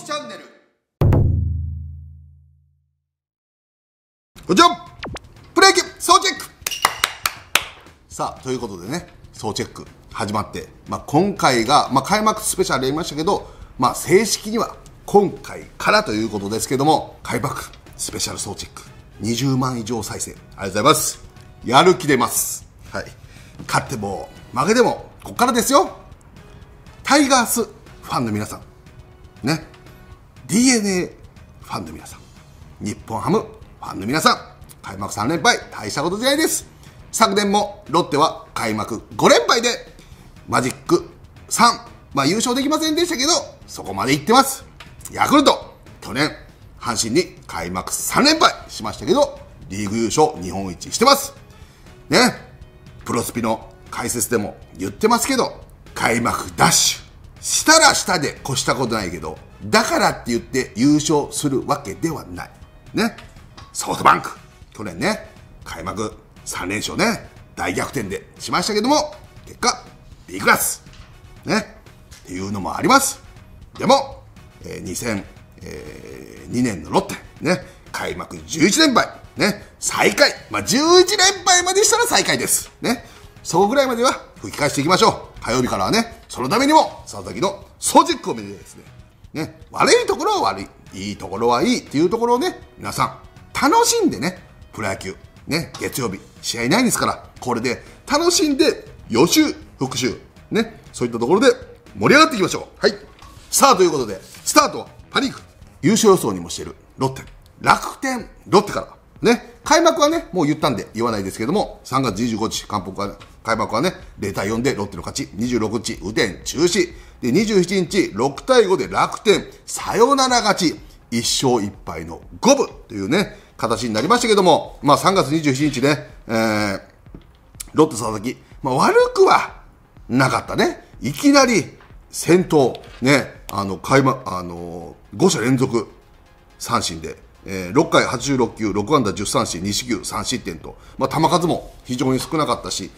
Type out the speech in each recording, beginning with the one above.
きチャンネルこんにちはプキュー、総チェックさあということでね総チェック始まって、まあ、今回が、まあ、開幕スペシャルやりましたけど、まあ、正式には今回からということですけども開幕スペシャル総チェック20万以上再生ありがとうございますやる気出ますはい勝っても負けてもここからですよタイガースファンの皆さんね d n a ファンの皆さん日本ハムファンの皆さん開幕3連敗大したことじゃないです昨年もロッテは開幕5連敗でマジック3まあ優勝できませんでしたけどそこまでいってますヤクルト去年阪神に開幕3連敗しましたけどリーグ優勝日本一してますねプロスピの解説でも言ってますけど開幕ダッシュしたら下で越したことないけどだからって言って優勝するわけではない。ね。ソフトバンク、去年ね、開幕3連勝ね、大逆転でしましたけども、結果、B クラス。ね。っていうのもあります。でも、えー、2002、え年のロッテ、ね、開幕11連敗、ね、最下位、まあ、11連敗までしたら最下位です。ね。そこぐらいまでは吹き返していきましょう。火曜日からはね、そのためにも、佐々木のソジックを見指てですね、ね、悪いところは悪い、いいところはいいっていうところをね、皆さん、楽しんでね、プロ野球、ね、月曜日、試合ないんですから、これで楽しんで予習、復習、ね、そういったところで盛り上がっていきましょう。はい。さあ、ということで、スタートはパ・リーグ、優勝予想にもしているロッテ、楽天、ロッテから、ね、開幕はね、もう言ったんで言わないですけども、3月25日、韓国は、開幕はね、0対4でロッテの勝ち、26日、雨天中止、で、27日、6対5で楽天、サヨナラ勝ち、1勝1敗の五分というね、形になりましたけども、まあ3月27日ね、えー、ロッテ佐々木、まあ悪くはなかったね。いきなり先頭、ね、あの、開幕、あのー、5者連続三振で、えー、6回86球、6安打10三振、2四球、3失点と、まあ、球数も非常に少なかったし、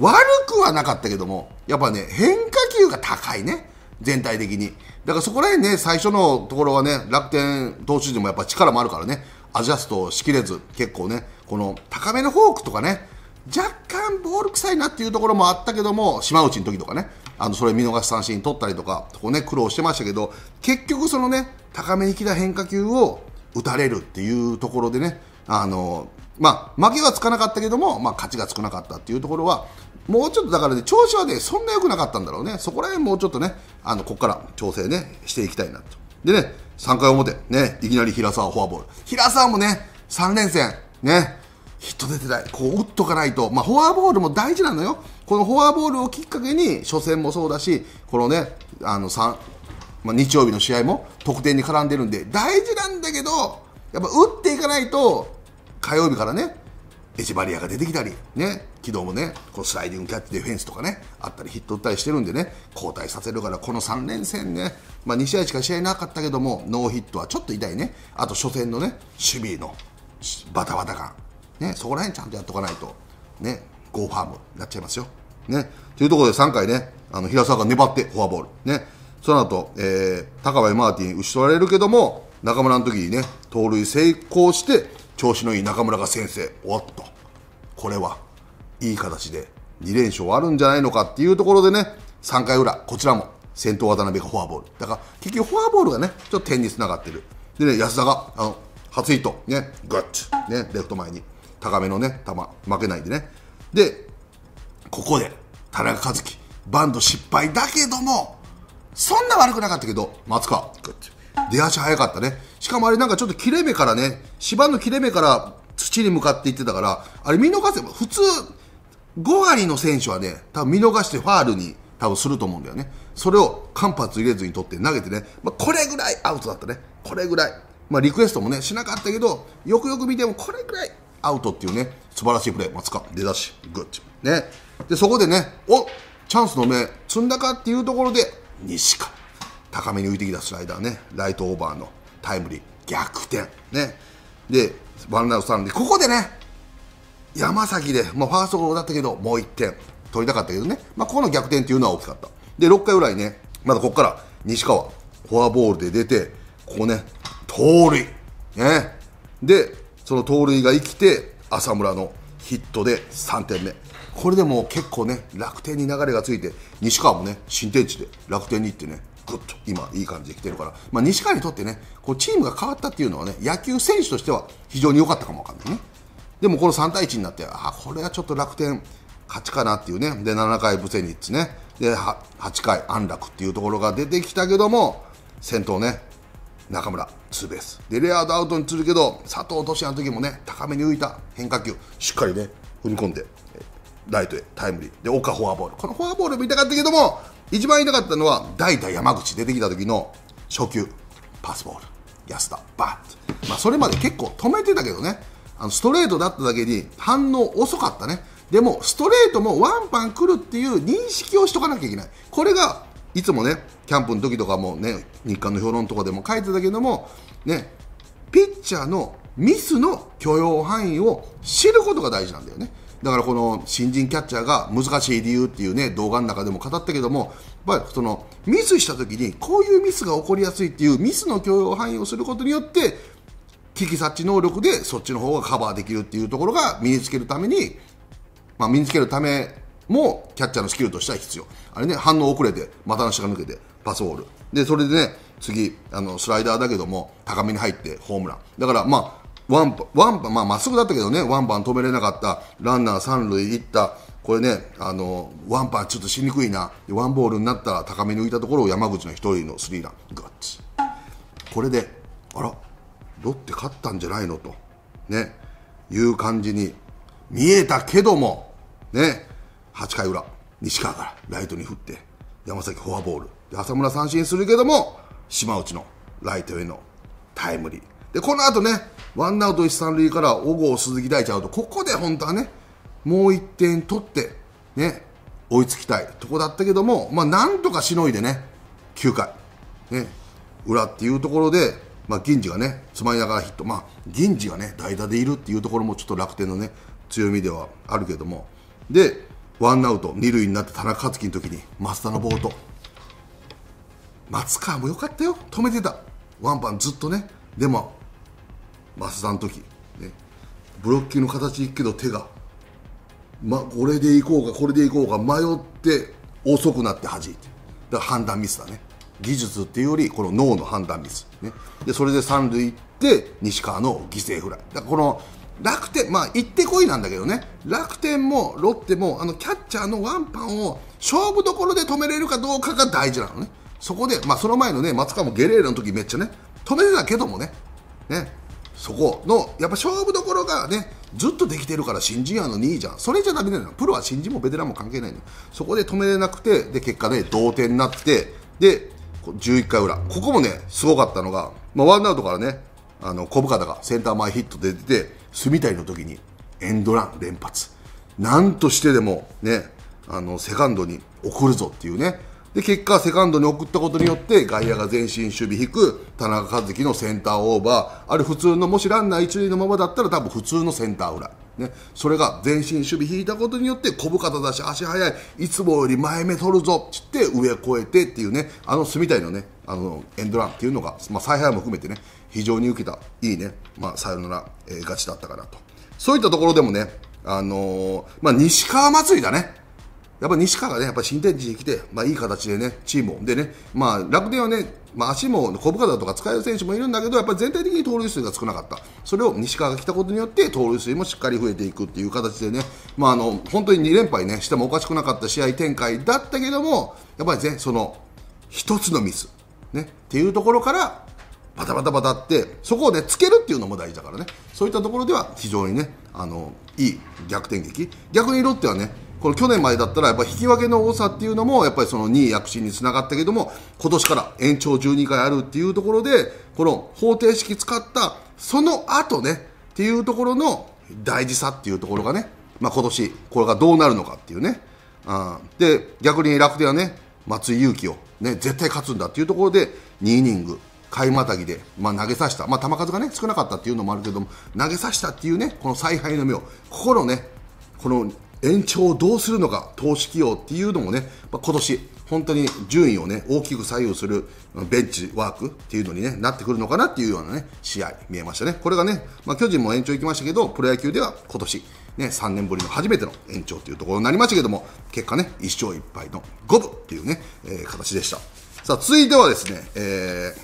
悪くはなかったけども、やっぱね、変化給が高いね、全体的に。だからそこら辺ね、最初のところはね、楽天投手陣もやっぱ力もあるからね、アジャストしきれず、結構ね、この高めのフォークとかね、若干ボール臭いなっていうところもあったけども、島内の時とかね、あのそれ見逃し三振取ったりとか、こね、苦労してましたけど、結局そのね、高めに来た変化球を打たれるっていうところでね、あのまあ、負けはつかなかったけども、まあ、勝ちがつかなかったっていうところは、もうちょっとだからね、調子はね、そんな良くなかったんだろうね。そこら辺もうちょっとね、あの、ここから調整ね、していきたいなと。でね、3回表、ね、いきなり平沢フォアボール。平沢もね、3連戦、ね、ヒット出てない。こう打っとかないと。まあ、フォアボールも大事なのよ。このフォアボールをきっかけに、初戦もそうだし、このね、あの、三まあ、日曜日の試合も得点に絡んでるんで、大事なんだけど、やっぱ打っていかないと、火曜日からね、エジバリアが出てきたり、ね、軌道もね、このスライディングキャッチディフェンスとかね、あったり、ヒット打ったりしてるんでね、交代させるから、この3連戦ね、まあ、2試合しか試合なかったけども、ノーヒットはちょっと痛いね、あと初戦のね、守備のバタバタ感、ね、そこら辺ちゃんとやっとかないと、ね、ゴーファームになっちゃいますよ。ね、というところで3回ね、あの平沢が粘ってフォアボール、ね、その後、えー、高林マーティン、打ち取られるけども、中村の時にね、盗塁成功して、調子のいい中村が先制おっとこれはいい形で2連勝あるんじゃないのかっていうところでね3回裏こちらも先頭渡辺がフォアボールだから結局フォアボールがねちょっと点につながってるでね安田があの初ヒットねグッチねレフト前に高めのね球負けないでねでここで田中和樹バント失敗だけどもそんな悪くなかったけど松川グッチ出足早かったね。しかもあれなんかちょっと切れ目からね、芝の切れ目から土に向かっていってたから、あれ見逃せば、普通、5割の選手はね、多分見逃してファールに多分すると思うんだよね。それを間髪入れずに取って投げてね、まあ、これぐらいアウトだったね。これぐらい。まあ、リクエストもね、しなかったけど、よくよく見てもこれぐらいアウトっていうね、素晴らしいプレー。松川、出だし、グッ。ね。で、そこでね、おチャンスの目、積んだかっていうところで、西川。高めに浮いてきたスライダーねライトオーバーのタイムリー逆転ねでワンアウト3でここでね山崎で、まあ、ファーストゴロだったけどもう1点取りたかったけどね、まあ、ここの逆転っていうのは大きかったで6回ぐらいねまだここから西川フォアボールで出てここね盗塁ねでその盗塁が生きて浅村のヒットで3点目これでも結構ね楽天に流れがついて西川もね新天地で楽天に行ってねぐっと今、いい感じで来てるから、まあ、西川にとってね、こうチームが変わったっていうのはね、野球選手としては非常に良かったかもわかんないね。でもこの3対1になって、あこれはちょっと楽天、勝ちかなっていうね、で7回、ブセニッツね、で 8, 8回、安楽っていうところが出てきたけども、先頭ね、中村、ツーベース、でレアードアウトにするけど、佐藤俊也の時もね、高めに浮いた変化球、しっかりね、踏み込んで、ライトへタイムリー、で岡フォアボール、このフォアボール見たかったけども、一番痛かったのは代打山口出てきた時の初球パスボール安田バッと、まあ、それまで結構止めてたけどねあのストレートだっただけに反応遅かったねでもストレートもワンパン来るっていう認識をしとかなきゃいけないこれがいつもねキャンプの時とかもね日韓の評論とかでも書いてたけどもねピッチャーのミスの許容範囲を知ることが大事なんだよねだからこの新人キャッチャーが難しい理由っていうね動画の中でも語ったけどもやっぱりそのミスした時にこういうミスが起こりやすいっていうミスの許容範囲をすることによって危機察知能力でそっちの方がカバーできるっていうところが身につけるために、まあ、身につけるためもキャッチャーのスキルとしては必要あれね反応遅れて股の下が抜けてパスボールでそれでね次あのスライダーだけども高めに入ってホームランだからまあワンパ、ワンパ、まあ、まっすぐだったけどね、ワンパン止めれなかった、ランナー三塁行った、これね、あの、ワンパンちょっとしにくいな、ワンボールになったら高めに浮いたところを山口の一人のスリーラン、ガッこれで、あら、ロッテ勝ったんじゃないのと、ね、いう感じに見えたけども、ね、8回裏、西川からライトに振って、山崎フォアボール、浅村三振するけども、島内のライトへのタイムリー。で、この後ね、ワンアウト一三塁から小郷鈴木大ちゃうと、ここで本当はね、もう1点取って、ね、追いつきたいとこだったけども、まあ、なんとかしのいでね、9回、ね、裏っていうところで、まあ、銀次がね、つまりながらヒット、まあ、銀次がね、代打でいるっていうところもちょっと楽天のね、強みではあるけども、で、ワンアウト、二塁になって田中克樹の時に、松田のボート、松川もよかったよ、止めてた、ワンパンずっとね、でも、増田の時、ね、ブロッキーの形いくけど手が、ま、これでいこうかこれでいこうか迷って遅くなって弾いてだから判断ミスだね技術っていうよりこの脳の判断ミス、ね、でそれで三塁行って西川の犠牲フライだからこの楽天、まあ、行ってこいなんだけどね、楽天もロッテもあのキャッチャーのワンパンを勝負どころで止めれるかどうかが大事なのね、そこで、まあ、その前のね松川もゲレーロの時めっちゃね、止めてたけどもね、ねそこのやっぱ勝負どころがねずっとできてるから新人やの2いいじゃんそれじゃダメなのプロは新人もベテランも関係ないのそこで止めれなくてで結果ね同点になってで11回裏ここもねすごかったのが、まあ、ワンアウトからねあの小深田がセンター前ヒットで出て住みたいの時にエンドラン連発なんとしてでもねあのセカンドに送るぞっていうねで結果、セカンドに送ったことによって外野が前進守備引く田中和樹のセンターオーバーあれ普通のもしランナー一塁のままだったら多分普通のセンター裏、ね、それが前進守備引いたことによって小深田だし足速いいつもより前目取るぞっって上越えてっていうねあの住いのねあのエンドランっていうのが、まあ、采配も含めてね非常に受けたいいね、まあ、サヨナラ、えー、勝ちだったかなとそういったところでもね、あのー、まあ、西川祭りだね。やっぱ西川がね、やっぱ新天地に来て、まあいい形でね、チームを。でね、まあ楽天はね、まあ足も小深田とか使える選手もいるんだけど、やっぱり全体的に盗塁数が少なかった。それを西川が来たことによって、盗塁数もしっかり増えていくっていう形でね、まああの、本当に2連敗ね、してもおかしくなかった試合展開だったけども、やっぱりね、その、一つのミス、ね、っていうところから、バタバタバタって、そこをね、つけるっていうのも大事だからね、そういったところでは非常にね、あの、いい逆転劇。逆にロッテはね、この去年までだったらやっぱ引き分けの多さっていうのもやっぱりその2位躍進につながったけども今年から延長12回あるっていうところでこの方程式使ったその後ねっていうところの大事さっていうところがね、まあ、今年これがどうなるのかっていうね、うん、で逆に楽天はね松井裕樹を、ね、絶対勝つんだっていうところで2イニング買いまたぎで、まあ、投げさせた、まあ、球数が、ね、少なかったっていうのもあるけども投げさせたっていうねこの采配の妙ここのねこの延長をどうするのか、投手起用っていうのもね、まあ、今年、本当に順位をね、大きく左右するベンチワークっていうのに、ね、なってくるのかなっていうようなね、試合見えましたね。これがね、まあ、巨人も延長行きましたけど、プロ野球では今年、ね、3年ぶりの初めての延長というところになりましたけども、結果ね、1勝1敗の五分っていうね、えー、形でした。さあ、続いてはですね、え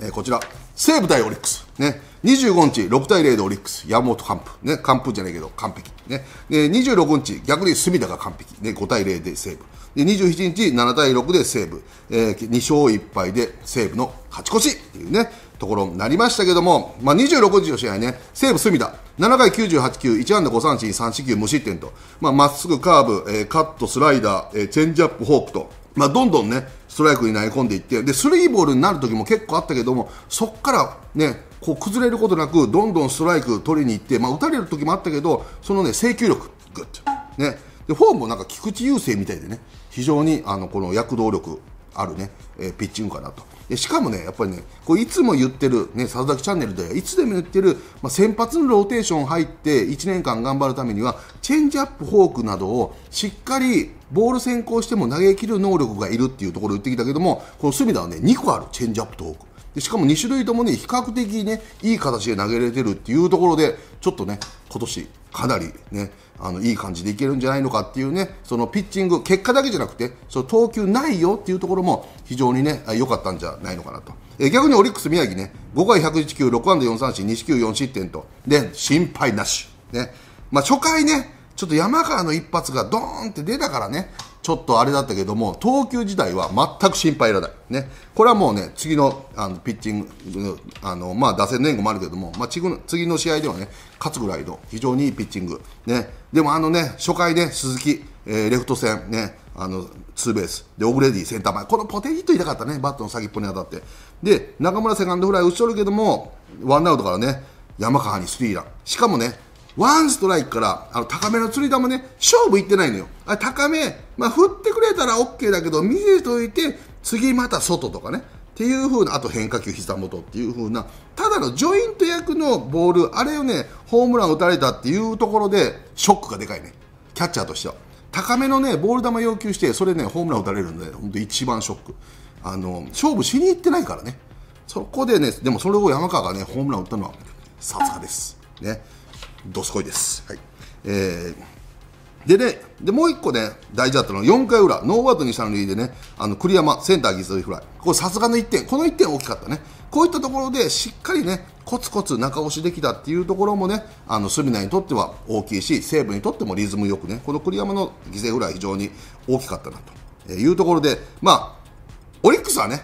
ーえー、こちら、西武対オリックス。ね、25日、6対0でオリックス、山本完封、ね、完封じゃないけど完璧、ね、で26日、逆に隅田が完璧、ね、5対0で西武、で27日、7対6で西武、えー、2勝1敗で西武の勝ち越しという、ね、ところになりましたけども、まあ、26日の試合ね、西武隅田、7回98球、1安打5三振、3四球無失点と、まあ、っすぐ、カーブ、えー、カット、スライダー、えー、チェンジアップ、フォークと、まあ、どんどんね、ストライクに投げ込んでいって、で、スリーボールになる時も結構あったけども、そこからね、こう崩れることなくどんどんストライク取りに行って、まあ、打たれる時もあったけどその、ね、制球力、グッと、ね、でフォームもなんか菊池雄星みたいでね非常にあのこの躍動力あるね、えー、ピッチングかなとでしかもねやっぱりねこういつも言ってるね佐々木チャンネルでいつでも言ってる、まあ、先発のローテーション入って1年間頑張るためにはチェンジアップ、フォークなどをしっかりボール先行しても投げきる能力がいるっていうところを言ってきたけどもこの隅田はね2個あるチェンジアップとフォークでしかも2種類ともに、ね、比較的ね、いい形で投げれてるっていうところで、ちょっとね、今年かなりね、あの、いい感じでいけるんじゃないのかっていうね、そのピッチング、結果だけじゃなくて、その投球ないよっていうところも非常にね、良かったんじゃないのかなと。え逆にオリックス宮城ね、5回101球、6安打4三振、2球4失点と。で、心配なし。ね。まあ、初回ね、ちょっと山川の一発がドーンって出たからね、ちょっとあれだったけども、投球自体は全く心配いらない。ね。これはもうね、次のあのピッチング、あの、まあ、打線の援護もあるけども、まあ、次の試合ではね、勝つぐらいの非常にいいピッチング。ね。でもあのね、初回ね、鈴木、えー、レフト線、ね、あの、ツーベース。で、オグレディセンター前。このポテヒット痛かったね、バットの先っぽに当たって。で、中村セカンドフライ打ち取るけども、ワンアウトからね、山川にスリーラン。しかもね、ワンストライクから、あの、高めの釣り玉ね、勝負いってないのよ。あ高め、まあ、振ってくれたら OK だけど、見せといて、次また外とかね。っていう風な、あと変化球膝元っていう風な、ただのジョイント役のボール、あれをね、ホームラン打たれたっていうところで、ショックがでかいね。キャッチャーとしては。高めのね、ボール球要求して、それね、ホームラン打たれるんで、んと一番ショック。あの、勝負しに行ってないからね。そこでね、でもそれを山川がね、ホームラン打ったのは、さすがです。ね。どすこいです。はいえー、でねで、もう1個ね、大事だったのは4回裏、ノーアウト2、3塁でね、あの栗山、センター犠牲フライ、これさすがの1点、この1点大きかったね、こういったところでしっかりね、コツコツ中押しできたっていうところもね、あの隅田にとっては大きいし、西武にとってもリズムよくね、この栗山の犠牲フライ、非常に大きかったなというところで、まあ、オリックスはね、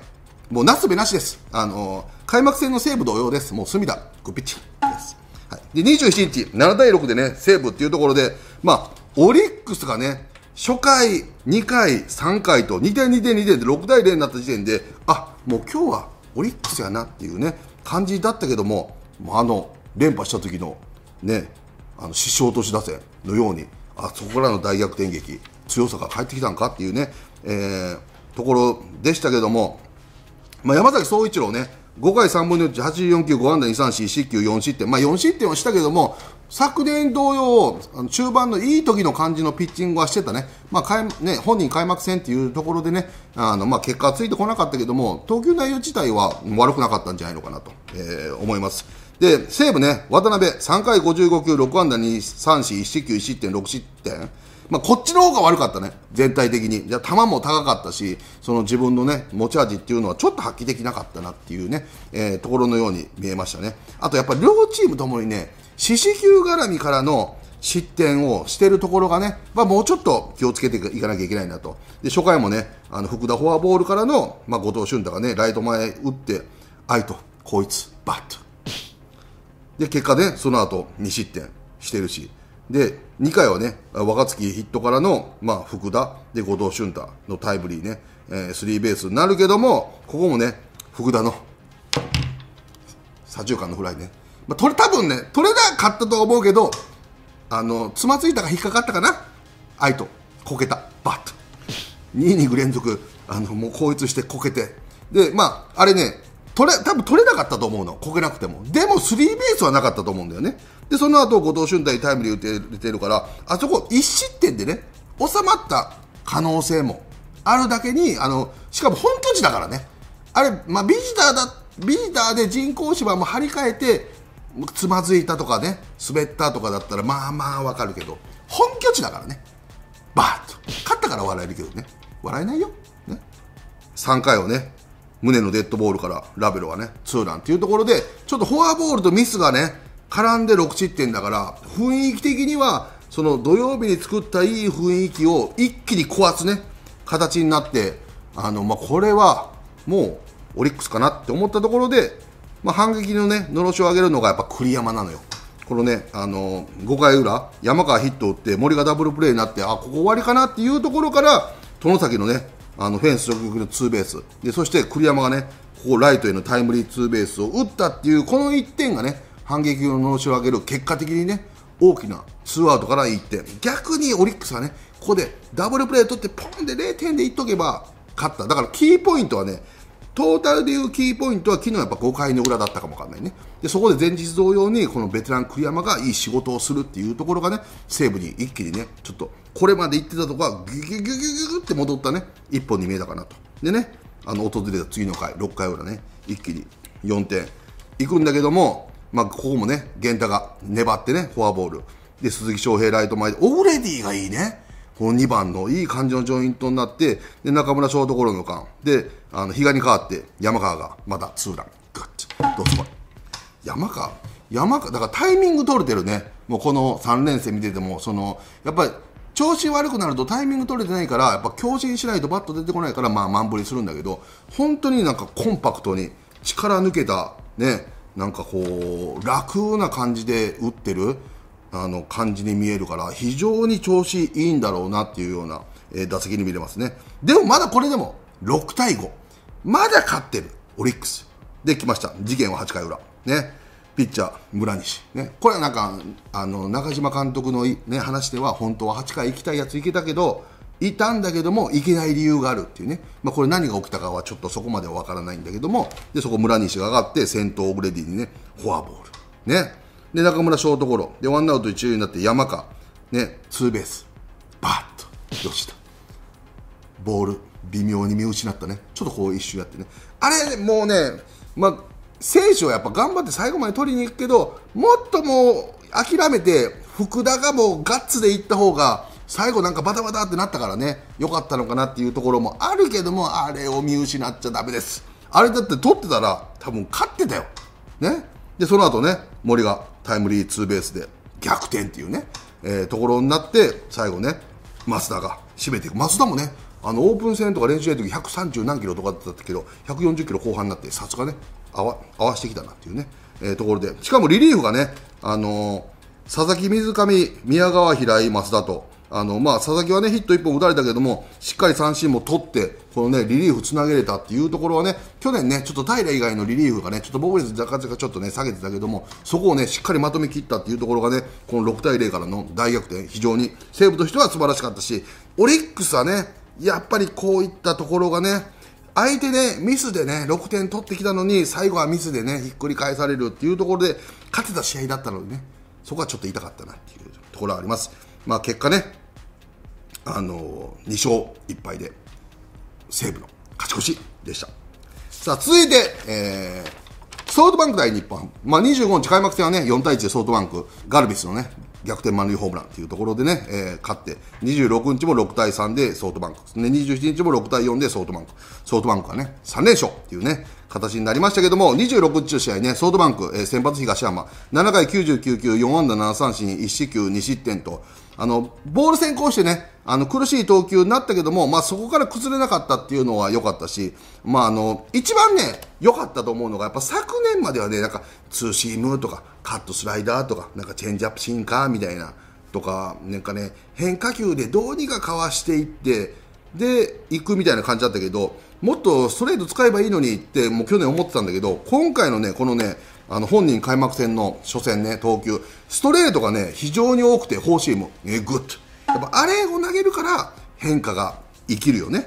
もうなすべなしです、あのー、開幕戦の西武同様です、もう隅田、グピッチです。で、27日、7対6でね、西武っていうところで、まあ、オリックスがね、初回、2回、3回と2点、2点、2点で6対0になった時点で、あもう今日はオリックスやなっていうね、感じだったけども、あの、連覇した時のね、あの、師匠都市打線のように、あそこらの大逆転劇、強さが返ってきたんかっていうね、えー、ところでしたけども、まあ、山崎総一郎ね、5回3分の1、84球、5安打、2三振、4球、4失点、まあ、4失点はしたけども、昨年同様、中盤のいい時の感じのピッチングはしてたね、まあかいね本人開幕戦っていうところでね、あのまあ、結果はついてこなかったけども、投球内容自体は悪くなかったんじゃないのかなと、えー、思います。で、西武ね、渡辺、3回55球、6安打2三振、1四球、1失点、6失点。まあ、こっちの方が悪かったね、全体的に。じゃ球も高かったし、その自分のね、持ち味っていうのはちょっと発揮できなかったなっていうね、えー、ところのように見えましたね。あとやっぱり両チームともにね、四死球絡みからの失点をしてるところがね、まあ、もうちょっと気をつけていかなきゃいけないなと。で、初回もね、あの、福田フォアボールからの、まあ、後藤俊太がね、ライト前打って、あいと、こいつ、バッと。で、結果で、ね、その後、2失点してるし。で、2回はね、若月ヒットからの、まあ、福田、で、後藤俊太のタイムリーね、えー、スリーベースになるけども、ここもね、福田の、左中間のフライね。まあ、取れ、多分ね、取れなかったと思うけど、あの、つまずいたか引っかかったかな愛と、こけた、バッと。2イニング連続、あの、もう後逸してこけて。で、まあ、あれね、取れ、多分取れなかったと思うの。こけなくても。でも、スリーベースはなかったと思うんだよね。でその後後藤俊太にタイムリー打ててるからあそこ1失点でね収まった可能性もあるだけにあのしかも本拠地だからねあれ、まあ、ビジターだビジターで人工芝も張り替えてつまずいたとかね滑ったとかだったらまあまあわかるけど本拠地だからねバーッと勝ったから笑えるけどね笑えないよ、ね、3回をね胸のデッドボールからラベルはねツーランっていうところでちょっとフォアボールとミスがね絡んで6失点だから雰囲気的にはその土曜日に作ったいい雰囲気を一気に壊すね形になってあの、まあ、これはもうオリックスかなって思ったところで、まあ、反撃のねのろしを上げるのがやっぱ栗山なのよ。このね、あの5回裏、山川ヒットを打って森がダブルプレーになってあここ終わりかなっていうところから外崎のねあのフェンス直撃のツーベースでそして栗山がねここライトへのタイムリーツーベースを打ったっていうこの1点がね反撃の能力を上げる結果的にね大きなツーアウトから1点逆にオリックスはねここでダブルプレー取ってポンで0点でいっとけば勝っただからキーポイントはねトータルでいうキーポイントは昨日やっぱ5回の裏だったかもわかんないねでそこで前日同様にこのベテラン栗山がいい仕事をするっていうところがね西武に一気にねちょっとこれまで行ってたところがギュギュギュギュギュって戻ったね一本に見えたかなとでねあの訪れた次の回6回裏ね一気に4点いくんだけどもまあ、ここもね、源田が粘ってね、フォアボール。で、鈴木翔平ライト前で、オグレディがいいね。この2番のいい感じのジョイントになって、で、中村ショートゴロの間。で、あの、比嘉に代わって、山川がまたツーラン。ガッチ。どうす山川山川、だからタイミング取れてるね。もうこの3連戦見てても、その、やっぱり、調子悪くなるとタイミング取れてないから、やっぱ強振しないとバット出てこないから、まあ、満振りするんだけど、本当になんかコンパクトに力抜けた、ね、なんかこう楽な感じで打ってるあの感じに見えるから非常に調子いいんだろうなっていうような、えー、打席に見れますねでもまだこれでも6対5まだ勝ってるオリックスで来ました事件は8回裏ねピッチャー村西、ね、これはなんかあの中島監督の、ね、話では本当は8回行きたいやつ行けたけどいたんだけどもいけない理由があるっていうね、まあ、これ何が起きたかはちょっとそこまではわからないんだけどもでそこ村西が上がって先頭オブレディにねフォアボールねで中村ショートゴロでワンアウト一塁になって山川ねツーベースバーッと吉田ボール微妙に見失ったねちょっとこう一周やってねあれもうねまあ選手はやっぱ頑張って最後まで取りに行くけどもっともう諦めて福田がもうガッツでいった方が最後なんかバタバタってなったからね良かったのかなっていうところもあるけどもあれを見失っちゃだめですあれだって取ってたら多分勝ってたよねでその後ね森がタイムリーツーベースで逆転っていうね、えー、ところになって最後ね増田が締めていく増田もねあのオープン戦とか練習の時130何キロとかだったけど140キロ後半になってさすがね合わ合わしてきたなっていうね、えー、ところでしかもリリーフがね、あのー、佐々木水上宮川平井増田とあのまあ、佐々木は、ね、ヒット1本打たれたけどもしっかり三振も取ってこの、ね、リリーフつなげれたっていうところはね去年、ね、ちょっと平以外のリリーフがねちょっと防御率若干ちょっと、ね、下げてたけどもそこを、ね、しっかりまとめきったっていうところがねこの6対0からの大逆転非常に西武としては素晴らしかったしオリックスはねやっぱりこういったところがね相手ね、ミスでね、6点取ってきたのに、最後はミスでね、ひっくり返されるっていうところで、勝てた試合だったのでね、そこはちょっと痛かったなっていうところはあります。まあ結果ね、あの2勝1敗で西武の勝ち越しでしたさあ続いて、えー、ソフトバンク対日本まあ、25日開幕戦はね4対1でソフトバンクガルビスのね逆転満塁ホームランというところでね、えー、勝って26日も6対3でソフトバンクで、27日も6対4でソフトバンクソフトバンクはね3連勝というね形になりましたけども26日の試合ねソフトバンク、えー、先発東山7回99球4安打7三振1四球2失点とあの、ボール先行してね、あの、苦しい投球になったけども、まあ、そこから崩れなかったっていうのは良かったし、まあ、あの、一番ね、良かったと思うのが、やっぱ昨年まではね、なんか、ツーシームとか、カットスライダーとか、なんかチェンジアップシンカーみたいな、とか、なんかね、変化球でどうにかかわしていって、で、行くみたいな感じだったけど、もっとストレート使えばいいのにって、もう去年思ってたんだけど、今回のね、このね、あの本人開幕戦の初戦ね、投球、ストレートがね、非常に多くて、フォーシーム、えぐっと。やっぱあれを投げるから変化が生きるよね。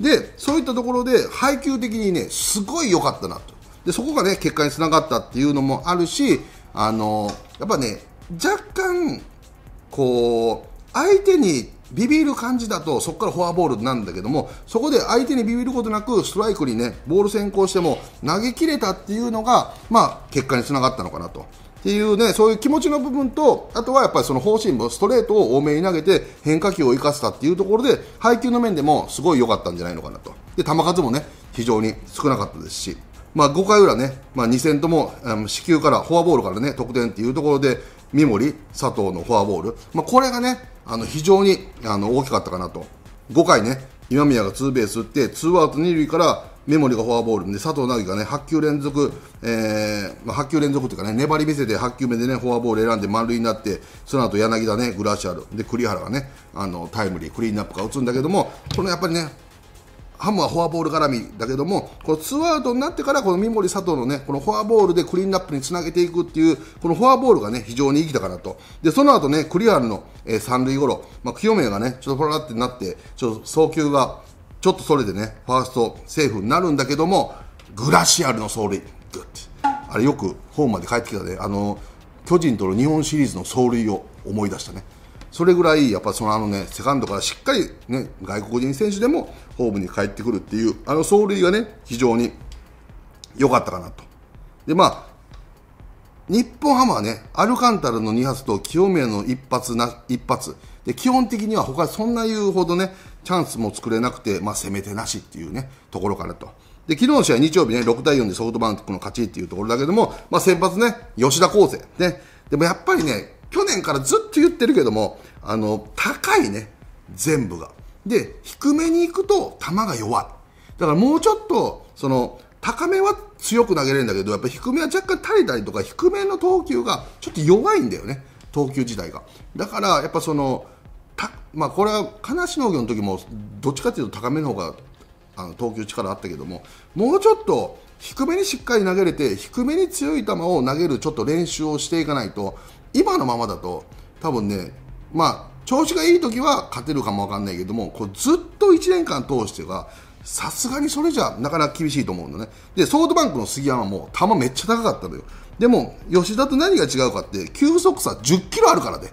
で、そういったところで配球的にね、すごい良かったなと。で、そこがね、結果につながったっていうのもあるし、あの、やっぱね、若干、こう、相手にビビる感じだとそこからフォアボールなんだけどもそこで相手にビビることなくストライクにねボール先行しても投げきれたっていうのが、まあ、結果につながったのかなと。っていうね、そういう気持ちの部分と、あとはやっぱりその方針もストレートを多めに投げて変化球を生かせたっていうところで、配球の面でもすごい良かったんじゃないのかなと。で、球数もね、非常に少なかったですし、まあ、5回裏ね、まあ、2戦とも、四球からフォアボールからね、得点っていうところで、三森、佐藤のフォアボール、まあ、これがねあの非常にあの大きかったかなと5回ね今宮がツーベース打ってツーアウト二塁からメモリがフォアボールで佐藤凪がね8球連続、えーまあ、8球連続というかね粘り見せて8球目でねフォアボール選んで満塁になってその後柳田ねグラシアルで栗原がねあのタイムリークリーンナップが打つんだけどもこのやっぱりねハムはフォアボール絡みだけども、このツーアウトになってから、この三森佐藤のね、このフォアボールでクリーンナップにつなげていくっていう、このフォアボールがね、非常に生きたかなと。で、その後ね、クリアルの、えー、三塁ゴロ、まあ、清宮がね、ちょっとふラってなって、ちょっと送球が、ちょっとそれでね、ファーストセーフになるんだけども、グラシアルの走塁、グッあれよくホームまで帰ってきたね、あの、巨人との日本シリーズの走塁を思い出したね。それぐらい、やっぱそのあのね、セカンドからしっかりね、外国人選手でもホームに帰ってくるっていう、あの走塁がね、非常に良かったかなと。で、まあ、日本ハムはね、アルカンタルの2発と清宮の1発な、1発。で、基本的には他そんな言うほどね、チャンスも作れなくて、まあ、攻め手なしっていうね、ところからと。で、昨日の試合日曜日ね、6対4でソフトバンクの勝ちっていうところだけども、まあ、先発ね、吉田康生。ね。でもやっぱりね、去年からずっと言ってるけども、あの、高いね、全部が。で、低めに行くと球が弱い。だからもうちょっと、その、高めは強く投げれるんだけど、やっぱ低めは若干垂れたりとか、低めの投球がちょっと弱いんだよね、投球自体が。だから、やっぱその、たまあ、これは金足農業の時も、どっちかというと高めの方があの投球力あったけども、もうちょっと低めにしっかり投げれて、低めに強い球を投げるちょっと練習をしていかないと、今のままだと多分ね、まあ、調子がいい時は勝てるかも分かんないけどもこうずっと1年間通してはさすがにそれじゃなかなか厳しいと思うのねでソフトバンクの杉山も球めっちゃ高かったのよでも吉田と何が違うかって球速差10キロあるからね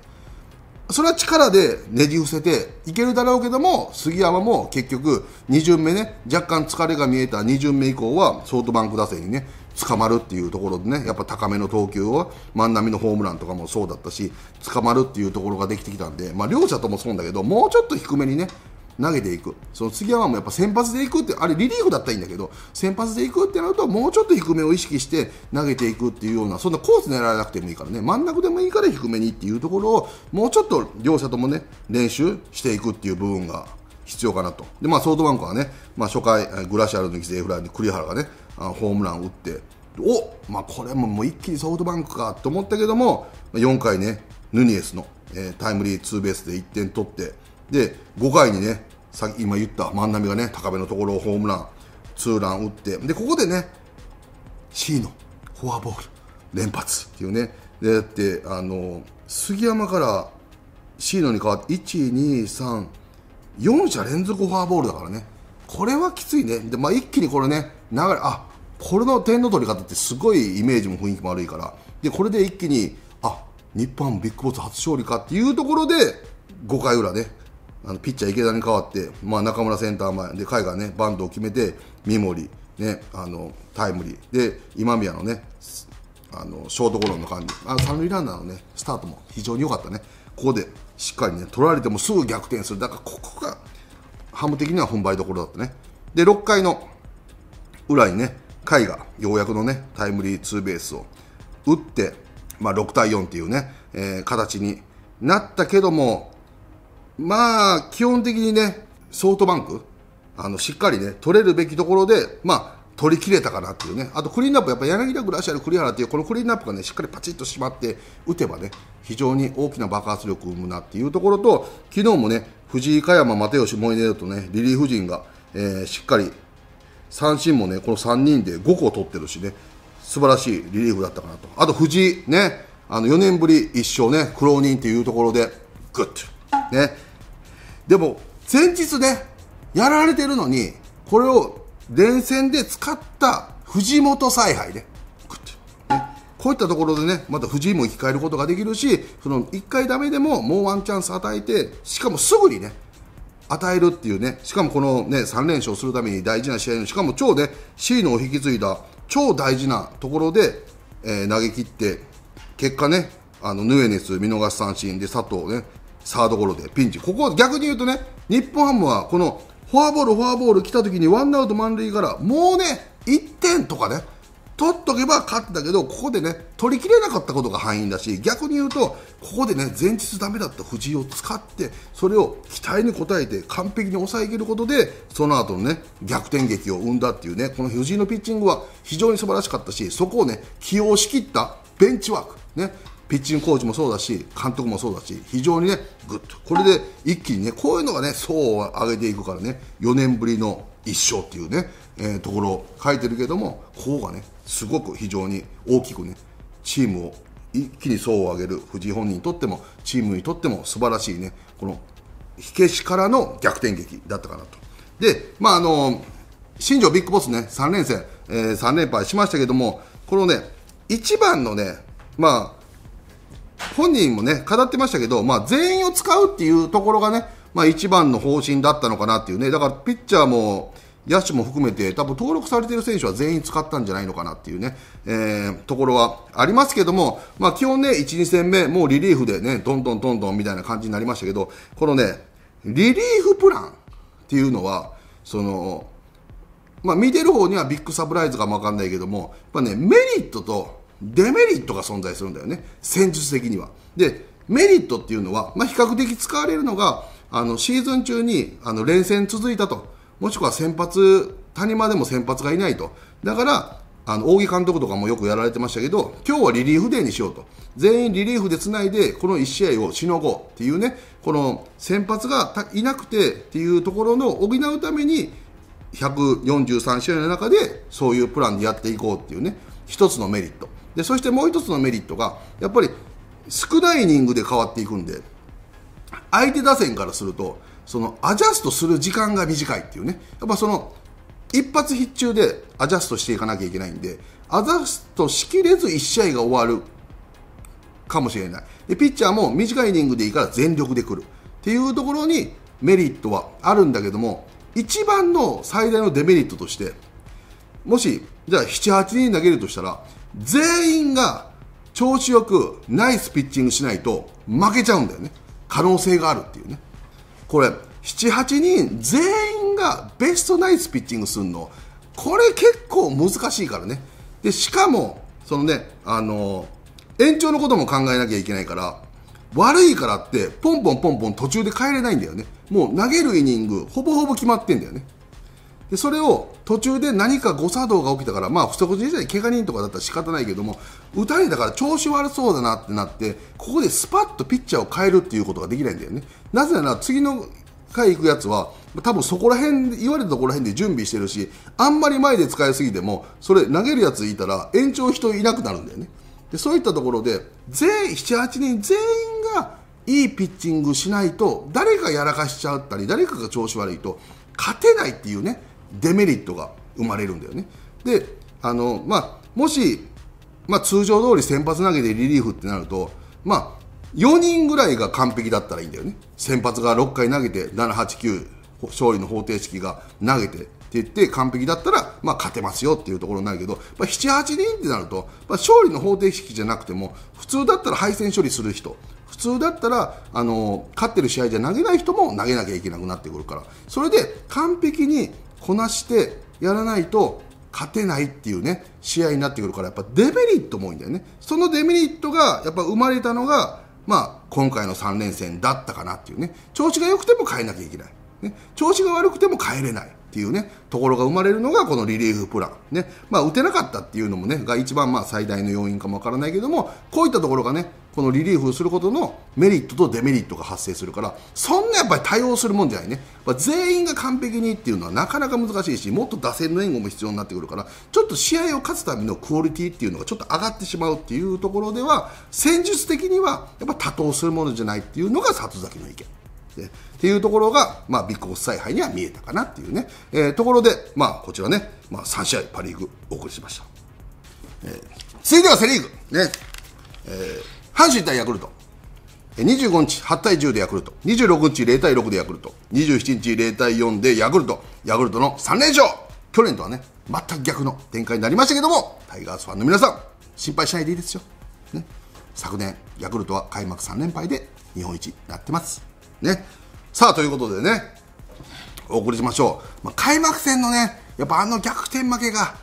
それは力でねじ伏せていけるだろうけども杉山も結局2巡目ね若干疲れが見えた2巡目以降はソフトバンク打線にね捕まるっていうところでねやっぱ高めの投球を万波のホームランとかもそうだったし捕まるっていうところができてきたんで、まあ、両者ともそうだけどもうちょっと低めにね投げていくその杉山もやっぱ先発でいくってあれリリーフだったらいいんだけど先発でいくってなるともうちょっと低めを意識して投げていくっていうようなそんなコース狙わなくてもいいからね真ん中でもいいから低めにっていうところをもうちょっと両者ともね練習していくっていう部分が必要かなと。で、まあ、ソフトバンクはね、まあ、初回、グラシアルの犠牲フライで栗原がね、あホームランを打って、おまあ、これももう一気にソフトバンクかと思ったけども、4回ね、ヌニエスの、えー、タイムリーツーベースで1点取って、で、5回にね、さ今言った万波がね、高めのところをホームラン、ツーラン打って、で、ここでね、C のフォアボール、連発っていうね、で、だって、あの、杉山から C のに変わって、1、2、3、4者連続フォアボールだからねこれはきついねで、まあ、一気にこれね流れあこれの点の取り方ってすごいイメージも雰囲気も悪いからでこれで一気にあ日本ビッグボス初勝利かっていうところで5回裏ねあのピッチャー池田に代わって、まあ、中村センター前で海がねバントを決めて三森、ね、あのタイムリーで今宮のねあのショートゴロの感じ、あ三塁ランナーのねスタートも非常に良かったねここでしっかりね取られてもすぐ逆転するだからここがハム的には本場どころだったねで6回の裏にね甲斐がようやくのねタイムリーツーベースを打って、まあ、6対4っていうね、えー、形になったけどもまあ基本的にねソフトバンクあのしっかりね取れるべきところでまあ取り切れたかなっていうね、あとクリーンナップ、やっぱ柳田、グラシアル、栗原っていう、このクリーンナップがね、しっかりパチッとしまって、打てばね、非常に大きな爆発力を生むなっていうところと、昨日もね、藤井、加山、又吉、萌音とね、リリーフ陣が、えー、しっかり、三振もね、この3人で5個取ってるしね、素晴らしいリリーフだったかなと。あと藤井、ね、あの4年ぶり1勝ね、苦労人っていうところで、グッと。ね。でも、前日ね、やられてるのに、これを連戦で使った藤本采配ねこういったところでね、また藤井も生き返ることができるし、その1回ダメでももうワンチャンス与えて、しかもすぐにね、与えるっていうね、しかもこのね、3連勝するために大事な試合の、しかも超ね、シーノを引き継いだ超大事なところで、えー、投げ切って、結果ね、あの、ヌエネス見逃し三振で佐藤ね、サードゴロでピンチ。ここ逆に言うとね、日本ハムはこのフォアボール、フォアボール来た時にワンアウト満塁から、もうね、1点とかね、取っとけば勝ってたけど、ここでね、取りきれなかったことが敗因だし、逆に言うと、ここでね、前日ダメだった藤井を使って、それを期待に応えて、完璧に抑えきることで、その後のね、逆転劇を生んだっていうね、この藤井のピッチングは非常に素晴らしかったし、そこをね、起用しきったベンチワーク、ね、ピッチングコーチもそうだし監督もそうだし非常にねグッとこれで一気にねこういうのがね層を上げていくからね4年ぶりの1勝っていうね、えー、ところを書いてるけどもここがねすごく非常に大きくねチームを一気に層を上げる藤井本人にとってもチームにとっても素晴らしいねこの火消しからの逆転劇だったかなと。でまああの新庄ビッグボスね3連戦、えー、3連敗しましたけどもこのね1番のねまあ本人もね、語ってましたけど、まあ、全員を使うっていうところがね、まあ、一番の方針だったのかなっていうね、だからピッチャーも野手も含めて、多分登録されてる選手は全員使ったんじゃないのかなっていうね、えー、ところはありますけども、まあ、基本ね、1、2戦目、もうリリーフでね、どんどんどんどんみたいな感じになりましたけど、このね、リリーフプランっていうのは、その、まあ、見てる方にはビッグサプライズかもわかんないけども、やっぱね、メリットとデメリットが存在するんだよね戦術的にはでメリットっていうのは、まあ、比較的使われるのがあのシーズン中にあの連戦続いたともしくは先発谷間でも先発がいないとだからあの扇監督とかもよくやられてましたけど今日はリリーフデーにしようと全員リリーフでつないでこの1試合をしのごうっていうねこの先発がいなくてっていうところの補うために143試合の中でそういうプランでやっていこうっていうね1つのメリットでそしてもう一つのメリットがやっぱり少ないイニングで変わっていくんで相手打線からするとそのアジャストする時間が短いっていうねやっぱその一発必中でアジャストしていかなきゃいけないんでアジャストしきれず1試合が終わるかもしれないでピッチャーも短いイニングでいいから全力で来るっていうところにメリットはあるんだけども一番の最大のデメリットとしてもしじゃあ78人投げるとしたら全員が調子よくナイスピッチングしないと負けちゃうんだよね可能性があるっていうねこれ78人全員がベストナイスピッチングするのこれ結構難しいからねでしかもそのねあの延長のことも考えなきゃいけないから悪いからってポンポンポンポン途中で帰れないんだよねもう投げるイニングほぼほぼ決まってんだよねでそれを途中で何か誤作動が起きたから、まあ、不足時代怪我人とかだったら仕方ないけども打たれたから調子悪そうだなってなってここでスパッとピッチャーを変えるっていうことができないんだよねなぜなら次の回行くやつは多分そこら辺言われたところら辺で準備してるしあんまり前で使いすぎてもそれ投げるやついたら延長人いなくなるんだよねでそういったところで78人全員がいいピッチングしないと誰かやらかしちゃったり誰かが調子悪いと勝てないっていうねデメリットが生まれるんだよね。であの、まあ、もし、まあ、通常通り先発投げでリリーフってなると、まあ、4人ぐらいが完璧だったらいいんだよね先発が6回投げて789勝利の方程式が投げてって言って完璧だったら、まあ、勝てますよっていうところになるけど、まあ、78人ってなると、まあ、勝利の方程式じゃなくても普通だったら敗戦処理する人普通だったらあの勝ってる試合じゃ投げない人も投げなきゃいけなくなってくるからそれで完璧にこなしてやらないと勝てないっていうね試合になってくるからやっぱデメリットも多いんだよねそのデメリットがやっぱ生まれたのが、まあ、今回の3連戦だったかなっていうね調子が良くても変えなきゃいけない、ね、調子が悪くても変えれないっていうね、ところが生まれるのがこのリリーフプラン。ね。まあ、打てなかったっていうのもね、が一番まあ最大の要因かもわからないけども、こういったところがね、このリリーフすることのメリットとデメリットが発生するから、そんなやっぱり対応するもんじゃないね。まあ、全員が完璧にっていうのはなかなか難しいし、もっと打線の援護も必要になってくるから、ちょっと試合を勝つためのクオリティっていうのがちょっと上がってしまうっていうところでは、戦術的にはやっぱ多投するものじゃないっていうのが里崎の意見。っていうところが、まあ、ビッグオス采配には見えたかなっていうね、えー、ところで、まあ、こちらね、まあ、3試合パ・リーグお送りしました、えー、続いてはセ・リーグ、ねえー、阪神対ヤクルト25日8対10でヤクルト26日0対6でヤクルト27日0対4でヤクルトヤクルトの3連勝去年とはね全く逆の展開になりましたけどもタイガースファンの皆さん心配しないでいいですよ、ね、昨年ヤクルトは開幕3連敗で日本一になってますね。さあ、ということでね、お送りしましょう。まあ、開幕戦のね、やっぱあの逆転負けが、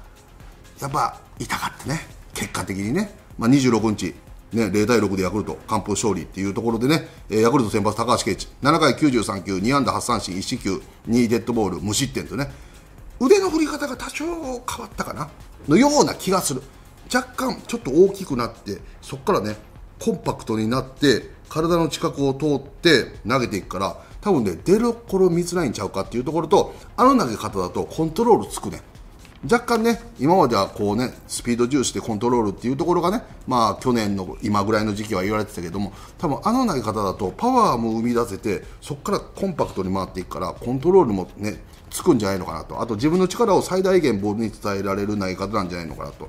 やっぱ痛かったね。結果的にね。まあ、26日、ね、0対6でヤクルト、完封勝利っていうところでね、えー、ヤクルト先発、高橋圭一、7回93球、2安打8三振、1四球、2デッドボール、無失点とね、腕の振り方が多少変わったかな、のような気がする、若干ちょっと大きくなって、そこからね、コンパクトになって、体の近くを通って投げていくから多分ね出るころ見づらいんちゃうかっていうところとあの投げ方だとコントロールつくね若干ね今まではこうねスピード重視でコントロールっていうところがねまあ去年の今ぐらいの時期は言われてたけども多分あの投げ方だとパワーも生み出せてそこからコンパクトに回っていくからコントロールもねつくんじゃないのかなとあと自分の力を最大限ボールに伝えられる投げ方なんじゃないのかなと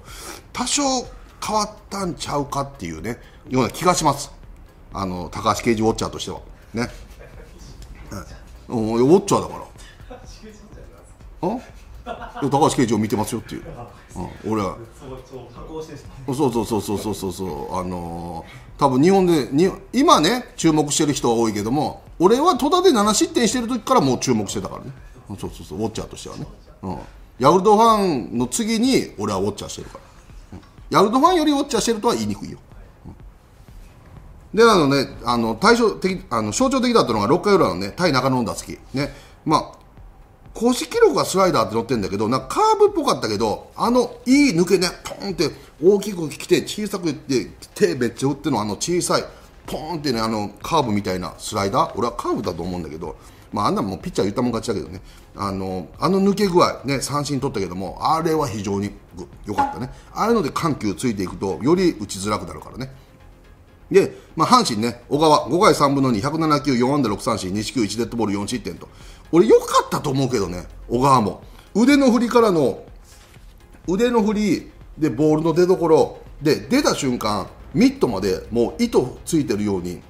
多少変わったんちゃうかっていうねような気がします。あの高橋刑事ウォッチャーとしてはね、うん、ウォッチャーだから高橋刑事を見てますよっていう、うん、俺はそうそうそうそうそうそうあのー、多分日本でに今ね注目してる人は多いけども俺は戸田で7失点してる時からもう注目してたからねそうそうそうウォッチャーとしてはね、うん、ヤクルトファンの次に俺はウォッチャーしてるから、うん、ヤクルトファンよりウォッチャーしてるとは言いにくいよであのねあの対象的あの象徴的だったのが6回裏のね対中野の打席ねまあ公式記録はスライダーって乗ってるんだけどなんかカーブっぽかったけどあのいい抜けねポンって大きく来て小さくいって手めっちゃ打ってのあの小さいポンってねあのカーブみたいなスライダー俺はカーブだと思うんだけど、まあ、あんなもうピッチャー言ったもん勝ちだけどねあのあの抜け具合、ね、三振取ったけどもあれは非常に良かったねああいうので緩急ついていくとより打ちづらくなるからね。で、まあ、阪神ね、小川、5回3分の2、107球、4安打6三振、2球1デッドボール4失点と。俺、良かったと思うけどね、小川も。腕の振りからの、腕の振り、で、ボールの出所、で、出た瞬間、ミットまでもう糸ついてるように、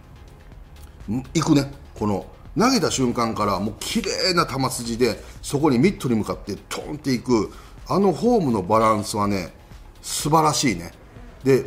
いくね、この、投げた瞬間からもう綺麗な球筋で、そこにミットに向かってトンっていく、あのフォームのバランスはね、素晴らしいね。で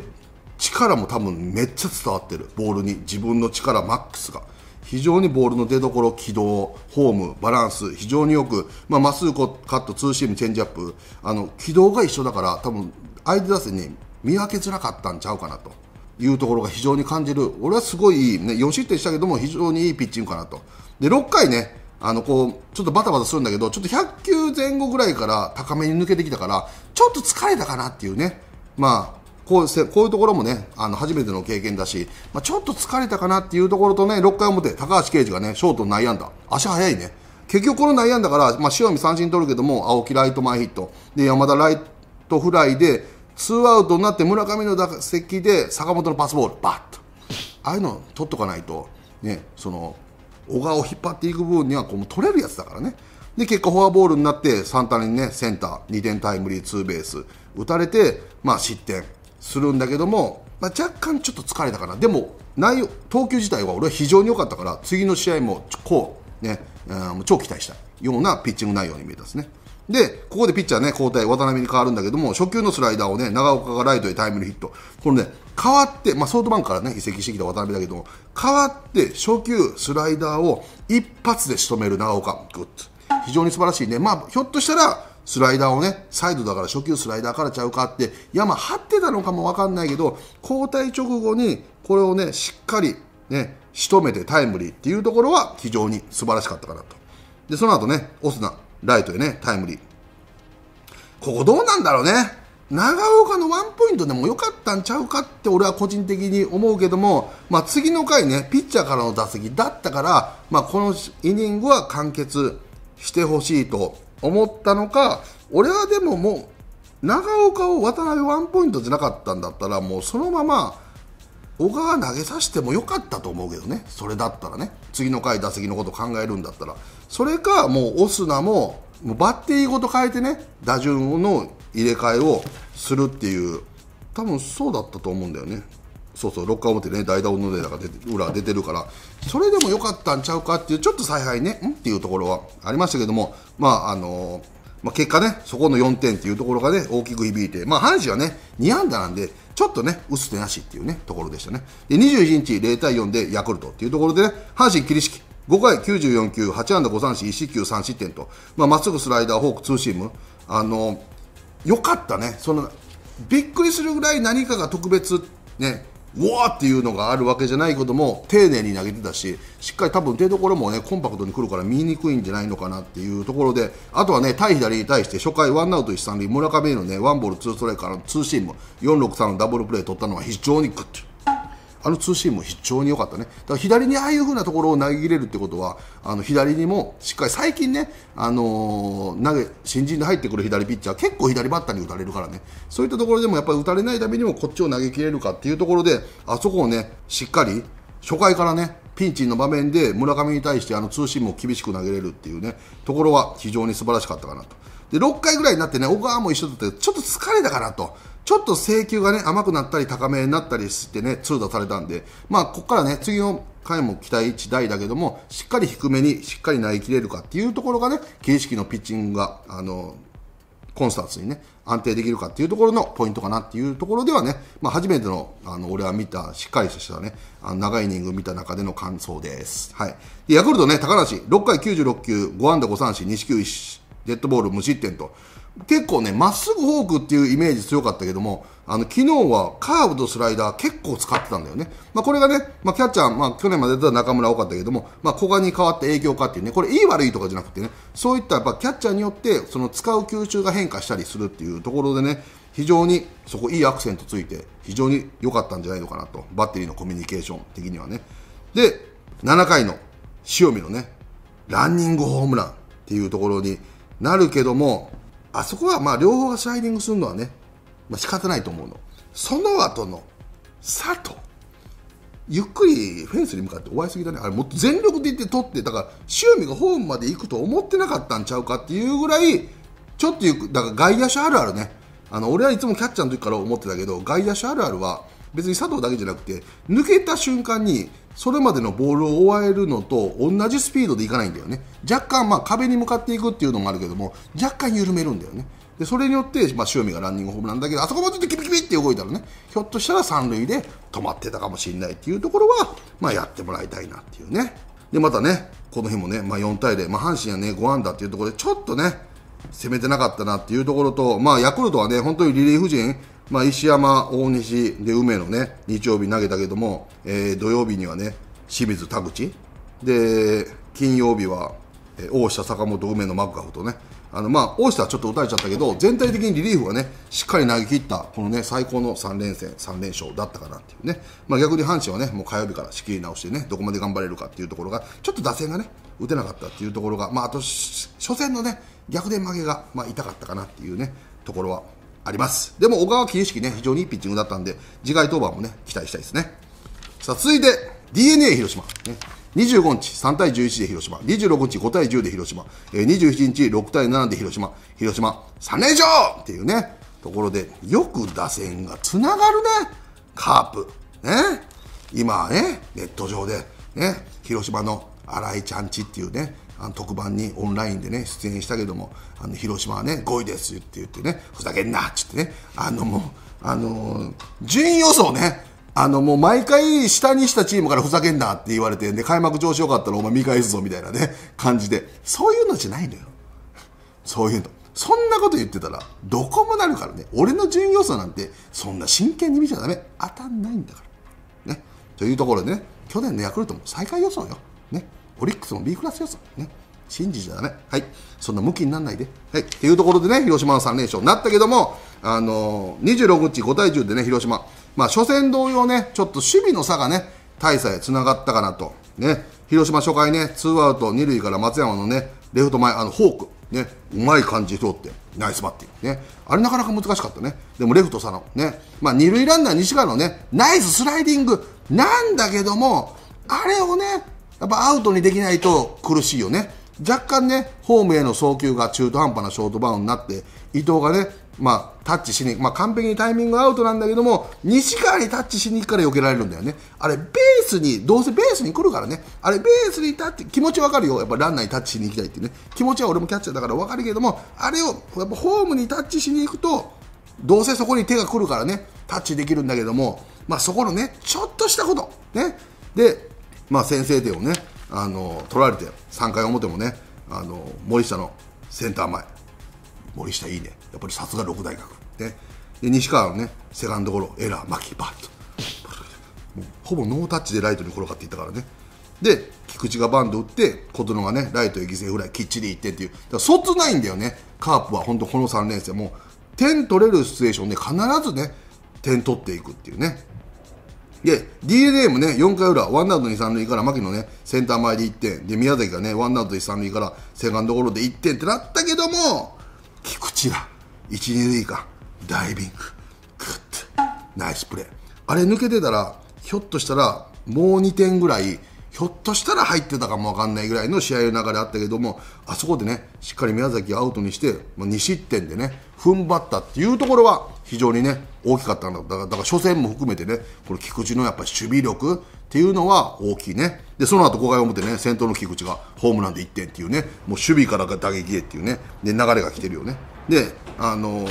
力も多分めっちゃ伝わってるボールに自分の力マックスが非常にボールの出どころ、軌道、フォーム、バランス、非常によく、まあ、まっすぐカット、ツーシーム、チェンジアップ、あの軌道が一緒だから、多分相手打線に見分けづらかったんちゃうかなというところが非常に感じる、俺はすごい、ね、4失点したけども、非常にいいピッチングかなと。で6回ねあのこうちょっとバタバタするんだけどちょっと100球前後ぐらいから高めに抜けてきたからちょっと疲れたかなっていうね、まあ、こうこういうところもねあの初めての経験だし、まあ、ちょっと疲れたかなっていうところとね6回表、高橋奎二がねショート内野安打足速いね結局この内野安打から、まあ、塩見三振取るけども青木ライト前ヒットで山田ライトフライでツーアウトになって村上の打席で坂本のパスボールバッとああいうの取っとかないと、ね、その小川を引っ張っていく分にはこう取れるやつだからねで結果フォアボールになってサンタナにねセンター2点タイムリーツーベース打たれて、まあ、失点するんだけども、まあ、若干ちょっと疲れたかなでも内容投球自体は俺は非常に良かったから次の試合もこう、ね、うん、超期待したようなピッチング内容に見えたんですね。で、ここでピッチャーね、交代、渡辺に変わるんだけども、初球のスライダーをね、長岡がライトでタイムリーヒット。このね、変わって、まあ、ソフトバンクからね、移籍してきた渡辺だけども、変わって、初球、スライダーを一発で仕留める長岡、グッズ。非常に素晴らしいね。まあ、ひょっとしたら、スライダーをね、サイドだから初球スライダーからちゃうかって、山張ってたのかもわかんないけど、交代直後にこれをね、しっかりね、仕留めてタイムリーっていうところは非常に素晴らしかったかなと。で、その後ね、オスナ、ライトへね、タイムリー。ここどうなんだろうね。長岡のワンポイントでも良かったんちゃうかって俺は個人的に思うけども、まあ、次の回ね、ピッチャーからの打席だったから、まあ、このイニングは完結してほしいと思ったのか俺はでももう長岡を渡辺ワンポイントじゃなかったんだったらもうそのまま小川投げさせてもよかったと思うけどねそれだったらね次の回打席のこと考えるんだったらそれかもうオスナももうバッテリーごと変えてね打順の入れ替えをするっていう多分そうだったと思うんだよね。そうそう6回表ね代打小野寺が出て裏出てるからそれでも良かったんちゃうかっていうちょっと采配ねんっていうところはありましたけどもまああのー、まあ、結果ねそこの4点っていうところがね大きく響いてまあ阪神はね2安打なんでちょっとね打つ手なしっていうねところでしたねで21日0対4でヤクルトっていうところでね阪神桐敷5回94球8安打5三振1四球3失点とまあ、っすぐスライダーフォークツーシームあのよかったねそのびっくりするぐらい何かが特別ねうわーっていうのがあるわけじゃないことも丁寧に投げてたししっかり多分出どころもねコンパクトに来るから見にくいんじゃないのかなっていうところであとはね対左に対して初回ワンアウト一三塁村上へのねワンボールツーストライクからのツーシーム463のダブルプレー取ったのは非常にグッとあのツーシームも非常に良かったね。だから左にああいう風なところを投げ切れるってことは、あの左にもしっかり、最近ね、あのー、投げ、新人で入ってくる左ピッチャー、結構左バッターに打たれるからね、そういったところでもやっぱり打たれないためにもこっちを投げ切れるかっていうところで、あそこをね、しっかり、初回からね、ピンチの場面で村上に対してあのツーシームを厳しく投げれるっていうね、ところは非常に素晴らしかったかなと。で、6回ぐらいになってね、小川も一緒だったけど、ちょっと疲れたかなと。ちょっと請求がね、甘くなったり高めになったりしてね、通打されたんで、まあ、ここからね、次の回も期待値大だけども、しっかり低めに、しっかり投げ切れるかっていうところがね、形式のピッチングが、あの、コンスタンスにね、安定できるかっていうところのポイントかなっていうところではね、まあ、初めての、あの、俺は見た、しっかりとしたね、あの長いイニング見た中での感想です。はい。で、ヤクルトね、高梨、6回96球、5安打5三振、2四球1、デッドボール無失点と。結構ね、まっすぐフォークっていうイメージ強かったけども、あの、昨日はカーブとスライダー結構使ってたんだよね。まあ、これがね、まあ、キャッチャー、まあ、去年まで出た中村多かったけども、まあ、古賀に変わった影響かっていうね、これいい悪いとかじゃなくてね、そういったやっぱキャッチャーによって、その使う吸収が変化したりするっていうところでね、非常にそこいいアクセントついて、非常に良かったんじゃないのかなと、バッテリーのコミュニケーション的にはね。で、7回の塩見のね、ランニングホームランっていうところに、なるけどもあそこはまあ両方がスライディングするのはね、まあ、仕方ないと思うのその後のさと、ゆっくりフェンスに向かって終わりすぎだねあれもっと全力でいって取ってだから塩見がホームまで行くと思ってなかったんちゃうかっていうぐらいちょっとゆくだから外野手あるあるねあの俺はいつもキャッチャーの時から思ってたけど外野手あるあるは別に佐藤だけじゃなくて抜けた瞬間にそれまでのボールを追えるのと同じスピードでいかないんだよね若干まあ壁に向かっていくっていうのもあるけども若干緩めるんだよねでそれによって、まあ、塩見がランニングホームランだけどあそこもちょっとキビキビって動いたらねひょっとしたら三塁で止まってたかもしれないっていうところは、まあ、やってもらいたいなっていうねでまたねこの日もね、まあ、4対0、まあ、阪神はね5安打っていうところでちょっとね攻めてなかったなっていうところと、まあ、ヤクルトはね、本当にリリーフ陣、まあ、石山、大西、で、梅野ね、日曜日投げたけども、えー、土曜日にはね、清水、田口、で、金曜日は、えー、大下、坂本、梅野、マクガフとね、あの、まあ、大下はちょっと打たれちゃったけど、全体的にリリーフはね、しっかり投げ切った、このね、最高の3連戦、3連勝だったかなっていうね。まあ、逆に阪神はね、もう火曜日から仕切り直してね、どこまで頑張れるかっていうところが、ちょっと打線がね、打てなかったっていうところが、まあ、あと、初戦のね、逆で負けが、まあ、痛かったかなっていうねところはありますでも小川桐識ね非常にいいピッチングだったんで次回登板もね期待したいですねさあ続いて d n a 広島、ね、25日3対11で広島26日5対10で広島27日6対7で広島広島3連勝っていうねところでよく打線がつながるねカープね今ねネット上でね広島の新井ちゃんちっていうねあの特番にオンラインでね出演したけどもあの広島はね5位ですって言ってねふざけんなっつってねあのもうあの順位予想ねあのもう毎回下にしたチームからふざけんなって言われてで開幕調子よかったらお前見返すぞみたいなね感じでそういうのじゃないのよそういうのそんなこと言ってたらどこもなるからね俺の順位予想なんてそんな真剣に見ちゃだめ当たんないんだからねというところでね去年のヤクルトも最下位予想よオリックスも B クラス予想ね信じちゃだめ、はい、そんな向きにならないで、はい、っていうところでね広島の3連勝になったけども、あのー、26日5対10でね広島、まあ、初戦同様ねちょっと守備の差がね大差へつながったかなと、ね、広島初回ねツーアウト二塁から松山のねレフト前あのフォークね、うまい感じ通って、ナイスバッティング、ね、あれなかなか難しかったね、でもレフト、佐の、ねまあ、二塁ランナー、西川のね、ナイススライディングなんだけども、あれをね、やっぱアウトにできないと苦しいよね。若干ね、ホームへの送球が中途半端なショートバウンドになって、伊藤がね、まあ、タッチしに、まあ、完璧にタイミングアウトなんだけども、西側にタッチしに行くから避けられるんだよね。あれ、ベースに、どうせベースに来るからね。あれ、ベースにタッチ、気持ちわかるよ。やっぱランナーにタッチしに行きたいってね。気持ちは俺もキャッチャーだからわかるけども、あれを、やっぱホームにタッチしに行くと、どうせそこに手が来るからね、タッチできるんだけども、まあ、そこのね、ちょっとしたこと、ね。で、まあ、先制点をねあの取られて3回表もねあの森下のセンター前森下いいねやっぱりさすが六大学、ね、で西川のねセカンドゴロエラー牧バットほぼノータッチでライトに転がっていったからねで菊池がバント打って小園がねライトへ犠牲フライきっちりいってっていうだからそつないんだよねカープは本当この3連戦もう点取れるシチュエーションで必ずね点取っていくっていうねで、DNA もね、4回裏、ワンアウト2、3塁から牧野ね、センター前で1点。で、宮崎がね、ワンアウト1、3塁からセカンドゴロで1点ってなったけども、菊池が、1、2塁間、ダイビング、グッと、ナイスプレー。あれ抜けてたら、ひょっとしたら、もう2点ぐらい、ひょっとしたら入ってたかもわかんないぐらいの試合の流れあったけども、あそこでね、しっかり宮崎アウトにして、2失点でね、踏ん張ったっていうところは、非常にね、大きかったんだだからだから初戦も含めてねこの菊池のやっぱ守備力っていうのは大きいねでその後5回表ね先頭の菊池がホームランで1点っていうねもう守備から打撃へっていうねで流れが来てるよねであのー、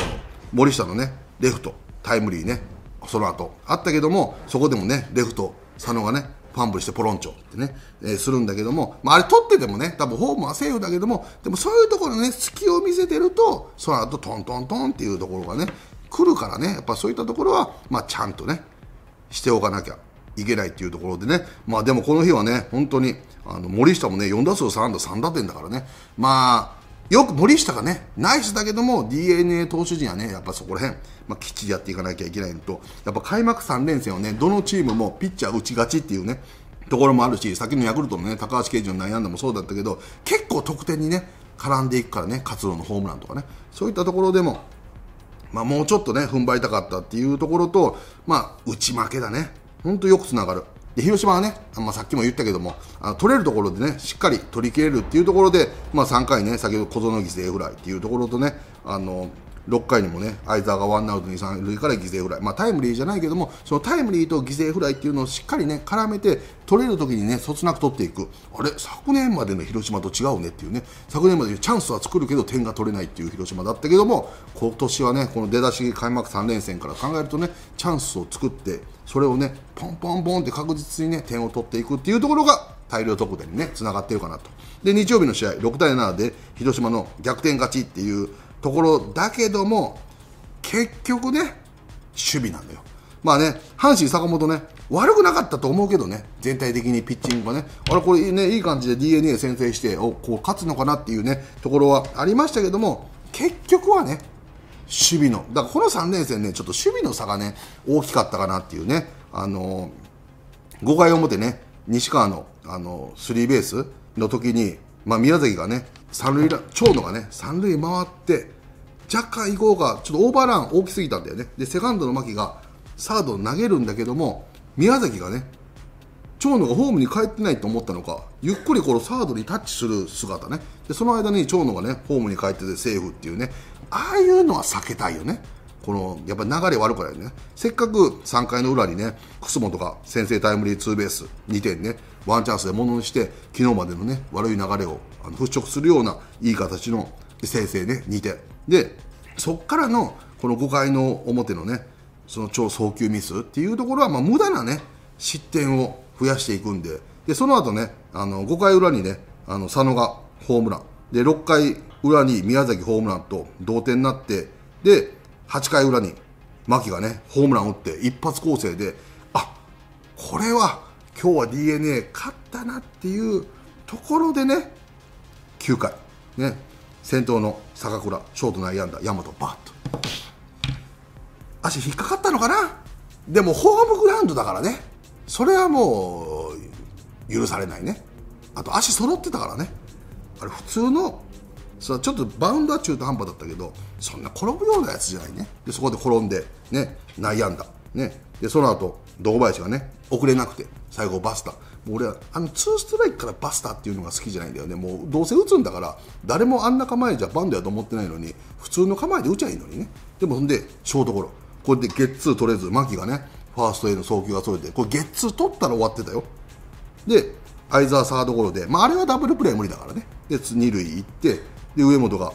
森下のねレフトタイムリーねその後あったけどもそこでもねレフト佐野がねファンブルしてポロンチョってね、えー、するんだけども、まあ、あれ取っててもね、多分ホームはセーフだけども、でもそういうところね、隙を見せてると、その後トントントンっていうところがね、来るからねやっぱそういったところは、まあ、ちゃんとねしておかなきゃいけないっていうところでね、まあ、でもこの日はね本当にあの森下もね4打数3安打3打点だからね、まあ、よく森下がねナイスだけども d n a 投手陣はねやっぱそこら辺、まあ、きっちりやっていかなきゃいけないのとやっぱ開幕3連戦をねどのチームもピッチャー打ちがちっていうねところもあるし先のヤクルトのね高橋奎二の内野安打もそうだったけど結構得点にね絡んでいくからね活動のホームランとかねそういったところでもまあ、もうちょっとね、踏ん張りたかったっていうところと、まあ、打ち負けだね。ほんとよくつながる。で、広島はね、まあ、さっきも言ったけども、あの取れるところでね、しっかり取り切れるっていうところで、まあ、3回ね、先ほど小園犠牲フライっていうところとね、あの、6回にもね相澤がワンアウト二三塁から犠牲フライ、まあ、タイムリーじゃないけどもそのタイムリーと犠牲フライっていうのをしっかりね絡めて取れる時にねそつなく取っていくあれ昨年までの広島と違うねっていうね昨年までチャンスは作るけど点が取れないっていう広島だったけども今年はねこの出だし開幕3連戦から考えるとねチャンスを作ってそれをねポンポンポンって確実にね点を取っていくっていうところが大量得点にねつながっているかなとで日曜日の試合6対7で広島の逆転勝ちっていうところだけども、結局ね、守備なんだよ。まあね、阪神、坂本ね、悪くなかったと思うけどね、全体的にピッチングがね、あれ、これね、いい感じで d n a 先制して、おこう勝つのかなっていうね、ところはありましたけども、結局はね、守備の、だからこの3連戦ね、ちょっと守備の差がね、大きかったかなっていうね、あのー、5回表ね、西川の、あのー、スリーベースの時に、まあ、宮崎がね、三塁ラン長野がね三塁回って若干以降がちょっとオーバーラン大きすぎたんだよねでセカンドの牧がサードを投げるんだけども宮崎がね長野がホームに帰ってないと思ったのかゆっくりこのサードにタッチする姿ねでその間に長野がねホームに帰っててセーフっていうねああいうのは避けたいよねこのやっぱ流れ悪くないよねせっかく3回の裏にね楠本が先制タイムリーツーベース2点ねワンチャンスでものにして昨日までのね悪い流れをあの払拭するようないい形の先制ね2点でそこからのこの5回の表のねその超送球ミスっていうところはまあ無駄なね失点を増やしていくんででその後ねあの5回裏にねあの佐野がホームランで6回裏に宮崎ホームランと同点になってで8回裏に牧がねホームランを打って一発攻勢であこれは今日は d n a 勝ったなっていうところでね9回、ね、先頭の坂倉ショート内野安打大和バッと足引っかかったのかなでもホームグラウンドだからねそれはもう許されないねあと足揃ってたからねあれ普通のそちょっとバウンドは中途半端だったけどそんな転ぶようなやつじゃないねでそこで転んで、ね、内野安打、ね、でその後堂林がね遅れなくて最後バスターもう俺はあのツーストライクからバスターっていうのが好きじゃないんだよねもうどうせ打つんだから誰もあんな構えじゃバンドやと思ってないのに普通の構えで打ちゃいいのにねでもほんでショートゴロこれでゲッツー取れず牧がねファーストへの送球がそれてこれゲッツー取ったら終わってたよで相澤サードゴロで、まあ、あれはダブルプレー無理だからねで二塁行ってで上本が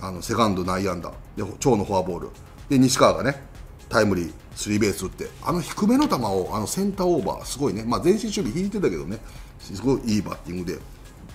あのセカンド内野安打で長のフォアボールで西川がねタイムリースリーベース打ってあの低めの球をあのセンターオーバーすごいね、まあ、前進守備引いてたけどねすごいいいバッティング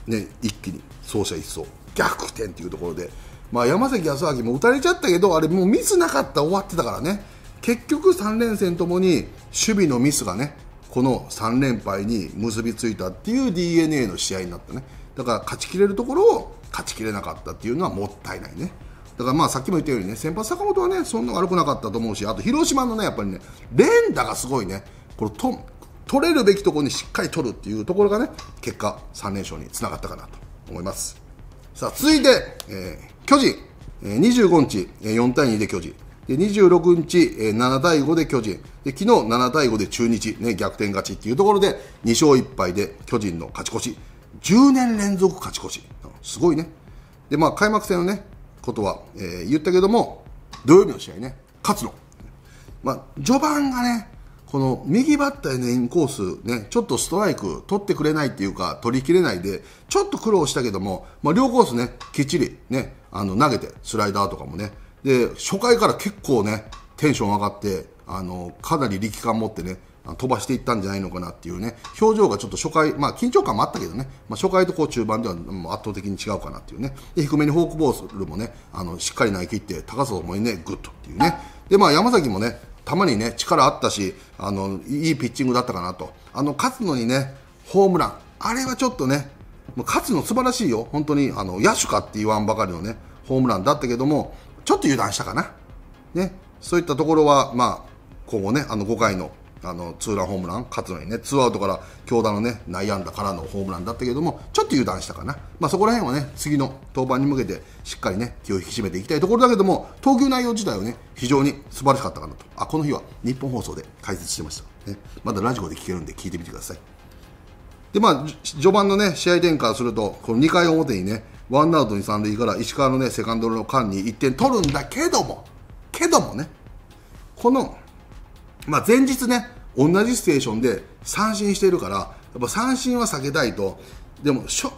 で、ね、一気に走者一掃逆転というところで、まあ、山崎康明も打たれちゃったけどあれもうミスなかった終わってたからね結局3連戦ともに守備のミスがねこの3連敗に結びついたっていう d n a の試合になったねだから勝ちきれるところを勝ちきれなかったっていうのはもったいないね。だからまあさっきも言ったようにね先発、坂本はねそんな悪くなかったと思うしあと広島のねやっぱりね連打がすごいねこれと取れるべきところにしっかり取るっていうところがね結果3連勝につながったかなと思いますさあ続いて、えー、巨人、えー、25日4対2で巨人で26日、えー、7対5で巨人で昨日7対5で中日、ね、逆転勝ちっていうところで2勝1敗で巨人の勝ち越し10年連続勝ち越しすごいねで、まあ、開幕戦のねことは、えー、言ったけども、土曜日の試合ね、勝つの。まあ、序盤がね、この右バッターのインコース、ね、ちょっとストライク取ってくれないっていうか、取りきれないで、ちょっと苦労したけども、まあ、両コースね、きっちりね、あの投げて、スライダーとかもね、で初回から結構ね、テンション上がって、あのかなり力感持ってね、飛ばしていったんじゃないのかなっていうね、表情がちょっと初回、まあ緊張感もあったけどね、まあ初回とこう中盤では圧倒的に違うかなっていうね、で低めにフォークボールもね、あの、しっかり投げ切って、高さいね、グッとっていうね。で、まあ山崎もね、たまにね、力あったし、あの、いいピッチングだったかなと。あの、勝つのにね、ホームラン、あれはちょっとね、勝つの素晴らしいよ。本当に、あの、野手かって言わんばかりのね、ホームランだったけども、ちょっと油断したかな。ね、そういったところは、まあ、今後ね、あの5回のあのツーランホームラン勝つのにねツーアウトから強打のね内野安打からのホームランだったけどもちょっと油断したかな、まあ、そこら辺はね次の登板に向けてしっかりね気を引き締めていきたいところだけども投球内容自体はね非常に素晴らしかったかなとあこの日は日本放送で解説してました、ね、まだラジオで聞けるんで聞いてみてくださいでまあ序盤のね試合展開するとこの2回表にねワンアウトに三塁から石川のねセカンドの間に1点取るんだけどもけどもねこのまあ、前日ね、同じステーションで三振しているから、やっぱ三振は避けたいと、でもしょ、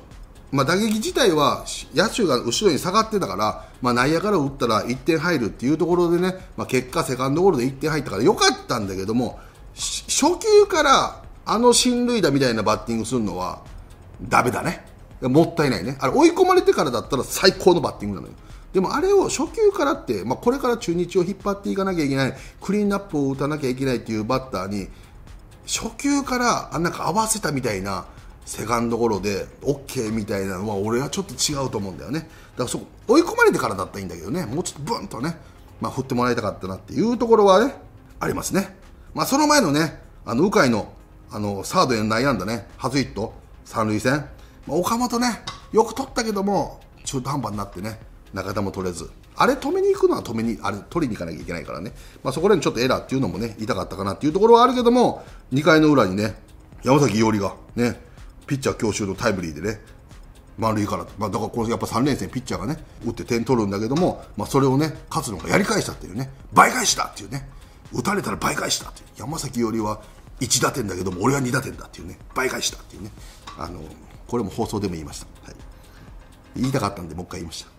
まあ、打撃自体は野手が後ろに下がってたから、まあ、内野から打ったら1点入るっていうところでね、まあ、結果、セカンドゴロで1点入ったからよかったんだけども、初球からあの進塁打みたいなバッティングするのはだめだね、もったいないね、あれ追い込まれてからだったら最高のバッティングなのよ。でもあれを初球からって、まあ、これから中日を引っ張っていかなきゃいけないクリーンアップを打たなきゃいけないというバッターに初球からあなんか合わせたみたいなセカンドゴロで OK みたいなのは俺はちょっと違うと思うんだよねだからそ追い込まれてからだったらいいんだけどねもうちょっとブンとね、まあ、振ってもらいたかったなっていうところはねありますね、まあ、その前のねあの鵜飼のあのサードへの内野安打ね初ヒット三塁線、まあ、岡本ねよく取ったけども中途半端になってね中田も取れずあれ止めに行くのは止めにあれ取りに行かなきゃいけないからね、まあ、そこら辺ちょっとエラーっていうのもね痛かったかなっていうところはあるけども2回の裏にね山崎伊織がねピッチャー強襲のタイムリーでね満塁から、まあ、だからこのやっぱ3連戦ピッチャーがね打って点取るんだけども、まあ、それをね勝のがやり返したっていうね倍返したっていうね打たれたら倍返したっていう山崎伊織は1打点だけども俺は2打点だっていうね倍返したっていうねあのこれも放送でも言いました、はい、言いたかったんでもう一回言いました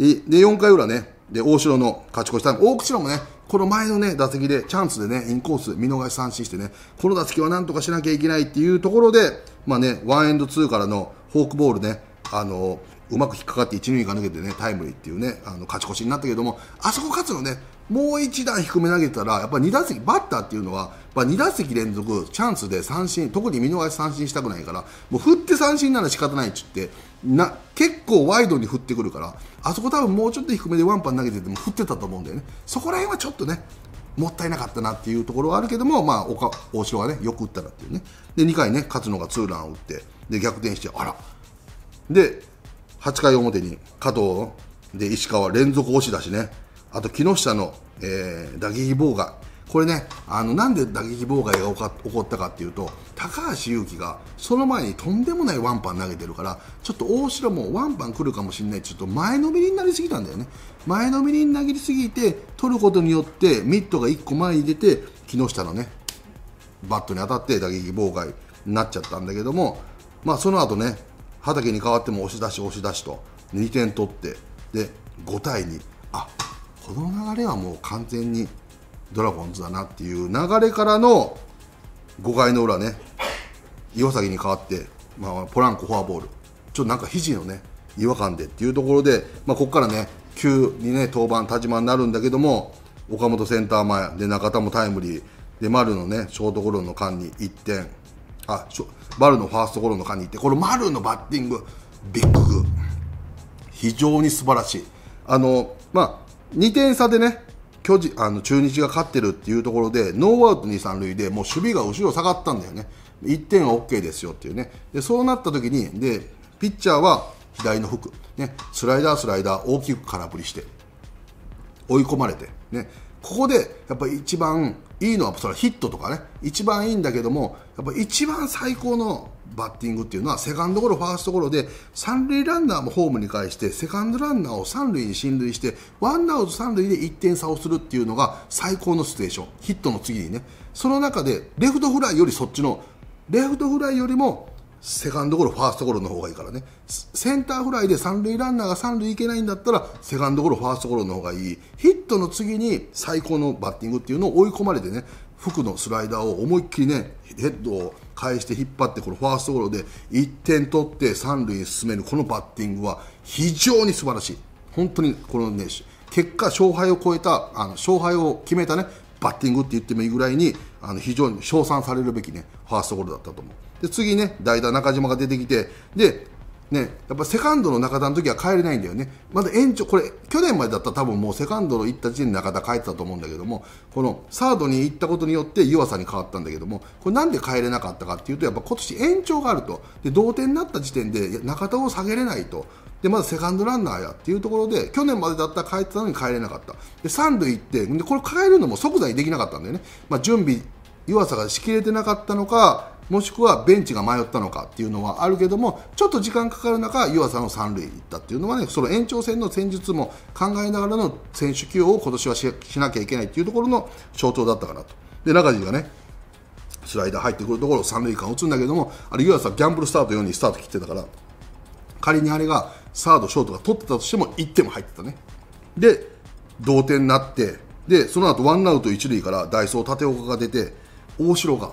で、で4回裏ね、で、大城の勝ち越しタイム。大城もね、この前のね、打席でチャンスでね、インコース見逃し三振してね、この打席はなんとかしなきゃいけないっていうところで、まあね、ワンエンドツーからのフォークボールね、あの、うまく引っかかって一塁が抜けてね、タイムリーっていうね、あの、勝ち越しになったけども、あそこ勝つのね、もう一段低め投げたら、やっぱ二打席、バッターっていうのは、や2打席連続チャンスで三振、特に見逃し三振したくないから、もう振って三振なら仕方ないっつって、な結構ワイドに振ってくるからあそこ多分もうちょっと低めでワンパン投げてても振ってたと思うんだよねそこら辺はちょっとねもったいなかったなっていうところはあるけども、まあ、岡大城はねよく打ったなっていうねで2回ね勝野がツーランを打ってで逆転してあらで8回表に加藤で石川連続押しだしねあと木下の、えー、打撃棒がこれねあのなんで打撃妨害が起こったかっていうと高橋優輝がその前にとんでもないワンパン投げてるからちょっと大城もワンパン来るかもしれないちょっと前のめりになりすぎたんだよね前のめりに投げすぎて取ることによってミットが1個前に出て木下のねバットに当たって打撃妨害になっちゃったんだけども、まあ、その後ね畑に代わっても押し出し押し出しと2点取ってで5対2あこの流れはもう完全にドラゴンズだなっていう流れからの5回の裏ね岩崎に代わって、まあ、ポランコフォアボールちょっとなんか肘のね違和感でっていうところで、まあ、ここからね急にね登板田島になるんだけども岡本センター前で中田もタイムリーで丸のねショートゴロの間に1点あ丸のファーストゴロの間に1点この丸のバッティングビッグ非常に素晴らしいあのまあ2点差でね巨人あの中日が勝ってるっていうところでノーアウト2、3塁でもう守備が後ろ下がったんだよね1点は OK ですよっていうねでそうなった時にでピッチャーは左の服、ね、スライダー、スライダー大きく空振りして追い込まれて、ね、ここでやっぱ一番いいのはそれはヒットとかね一番いいんだけどもやっぱ一番最高のバッティングっていうのはセカンドゴロ、ファーストゴロで三塁ランナーもホームに返してセカンドランナーを三塁に進塁してワンアウト三塁で1点差をするっていうのが最高のシチュエーションヒットの次にねその中でレフトフライよりそっちのレフトフライよりもセカンドゴロ、ファーストゴロの方がいいからね。センターフライで三塁ランナーが三塁行けないんだったら、セカンドゴロ、ファーストゴロの方がいい。ヒットの次に最高のバッティングっていうのを追い込まれてね、服のスライダーを思いっきりね、ヘッドを返して引っ張ってこのファーストゴロで1点取って三塁に進めるこのバッティングは非常に素晴らしい本当にこのね結果勝敗を超えたあの勝敗を決めたねバッティングって言ってもいいぐらいにあの非常に称賛されるべきねファーストゴロだったと思うで次ね代打中島が出てきてでね、やっぱセカンドの中田の時は帰れないんだよね、まだ延長、これ、去年までだったら多分もうセカンドの行った時点で中田帰ってたと思うんだけども、このサードに行ったことによって湯浅に変わったんだけども、これなんで帰れなかったかっていうと、やっぱ今年延長があると、で同点になった時点で中田を下げれないと、でまだセカンドランナーやっていうところで、去年までだったら帰ってたのに帰れなかった、で三塁行って、でこれ、帰るのも即座にできなかったんだよね。まあ、準備湯浅がしきれてなかったのかもしくはベンチが迷ったのかっていうのはあるけどもちょっと時間かかる中湯浅の三塁行ったっていうのはねその延長戦の戦術も考えながらの選手起用を今年はしなきゃいけないっていうところの象徴だったかなとで中地がねスライダー入ってくるところを三塁間打つんだけどもあれ湯浅ギャンブルスタート4にスタート切ってたから仮にあれがサード、ショートが取ってたとしても1点も入ってたね。で、同点になって、で、その後ワンアウト1塁からダイソー立岡が出て、大城が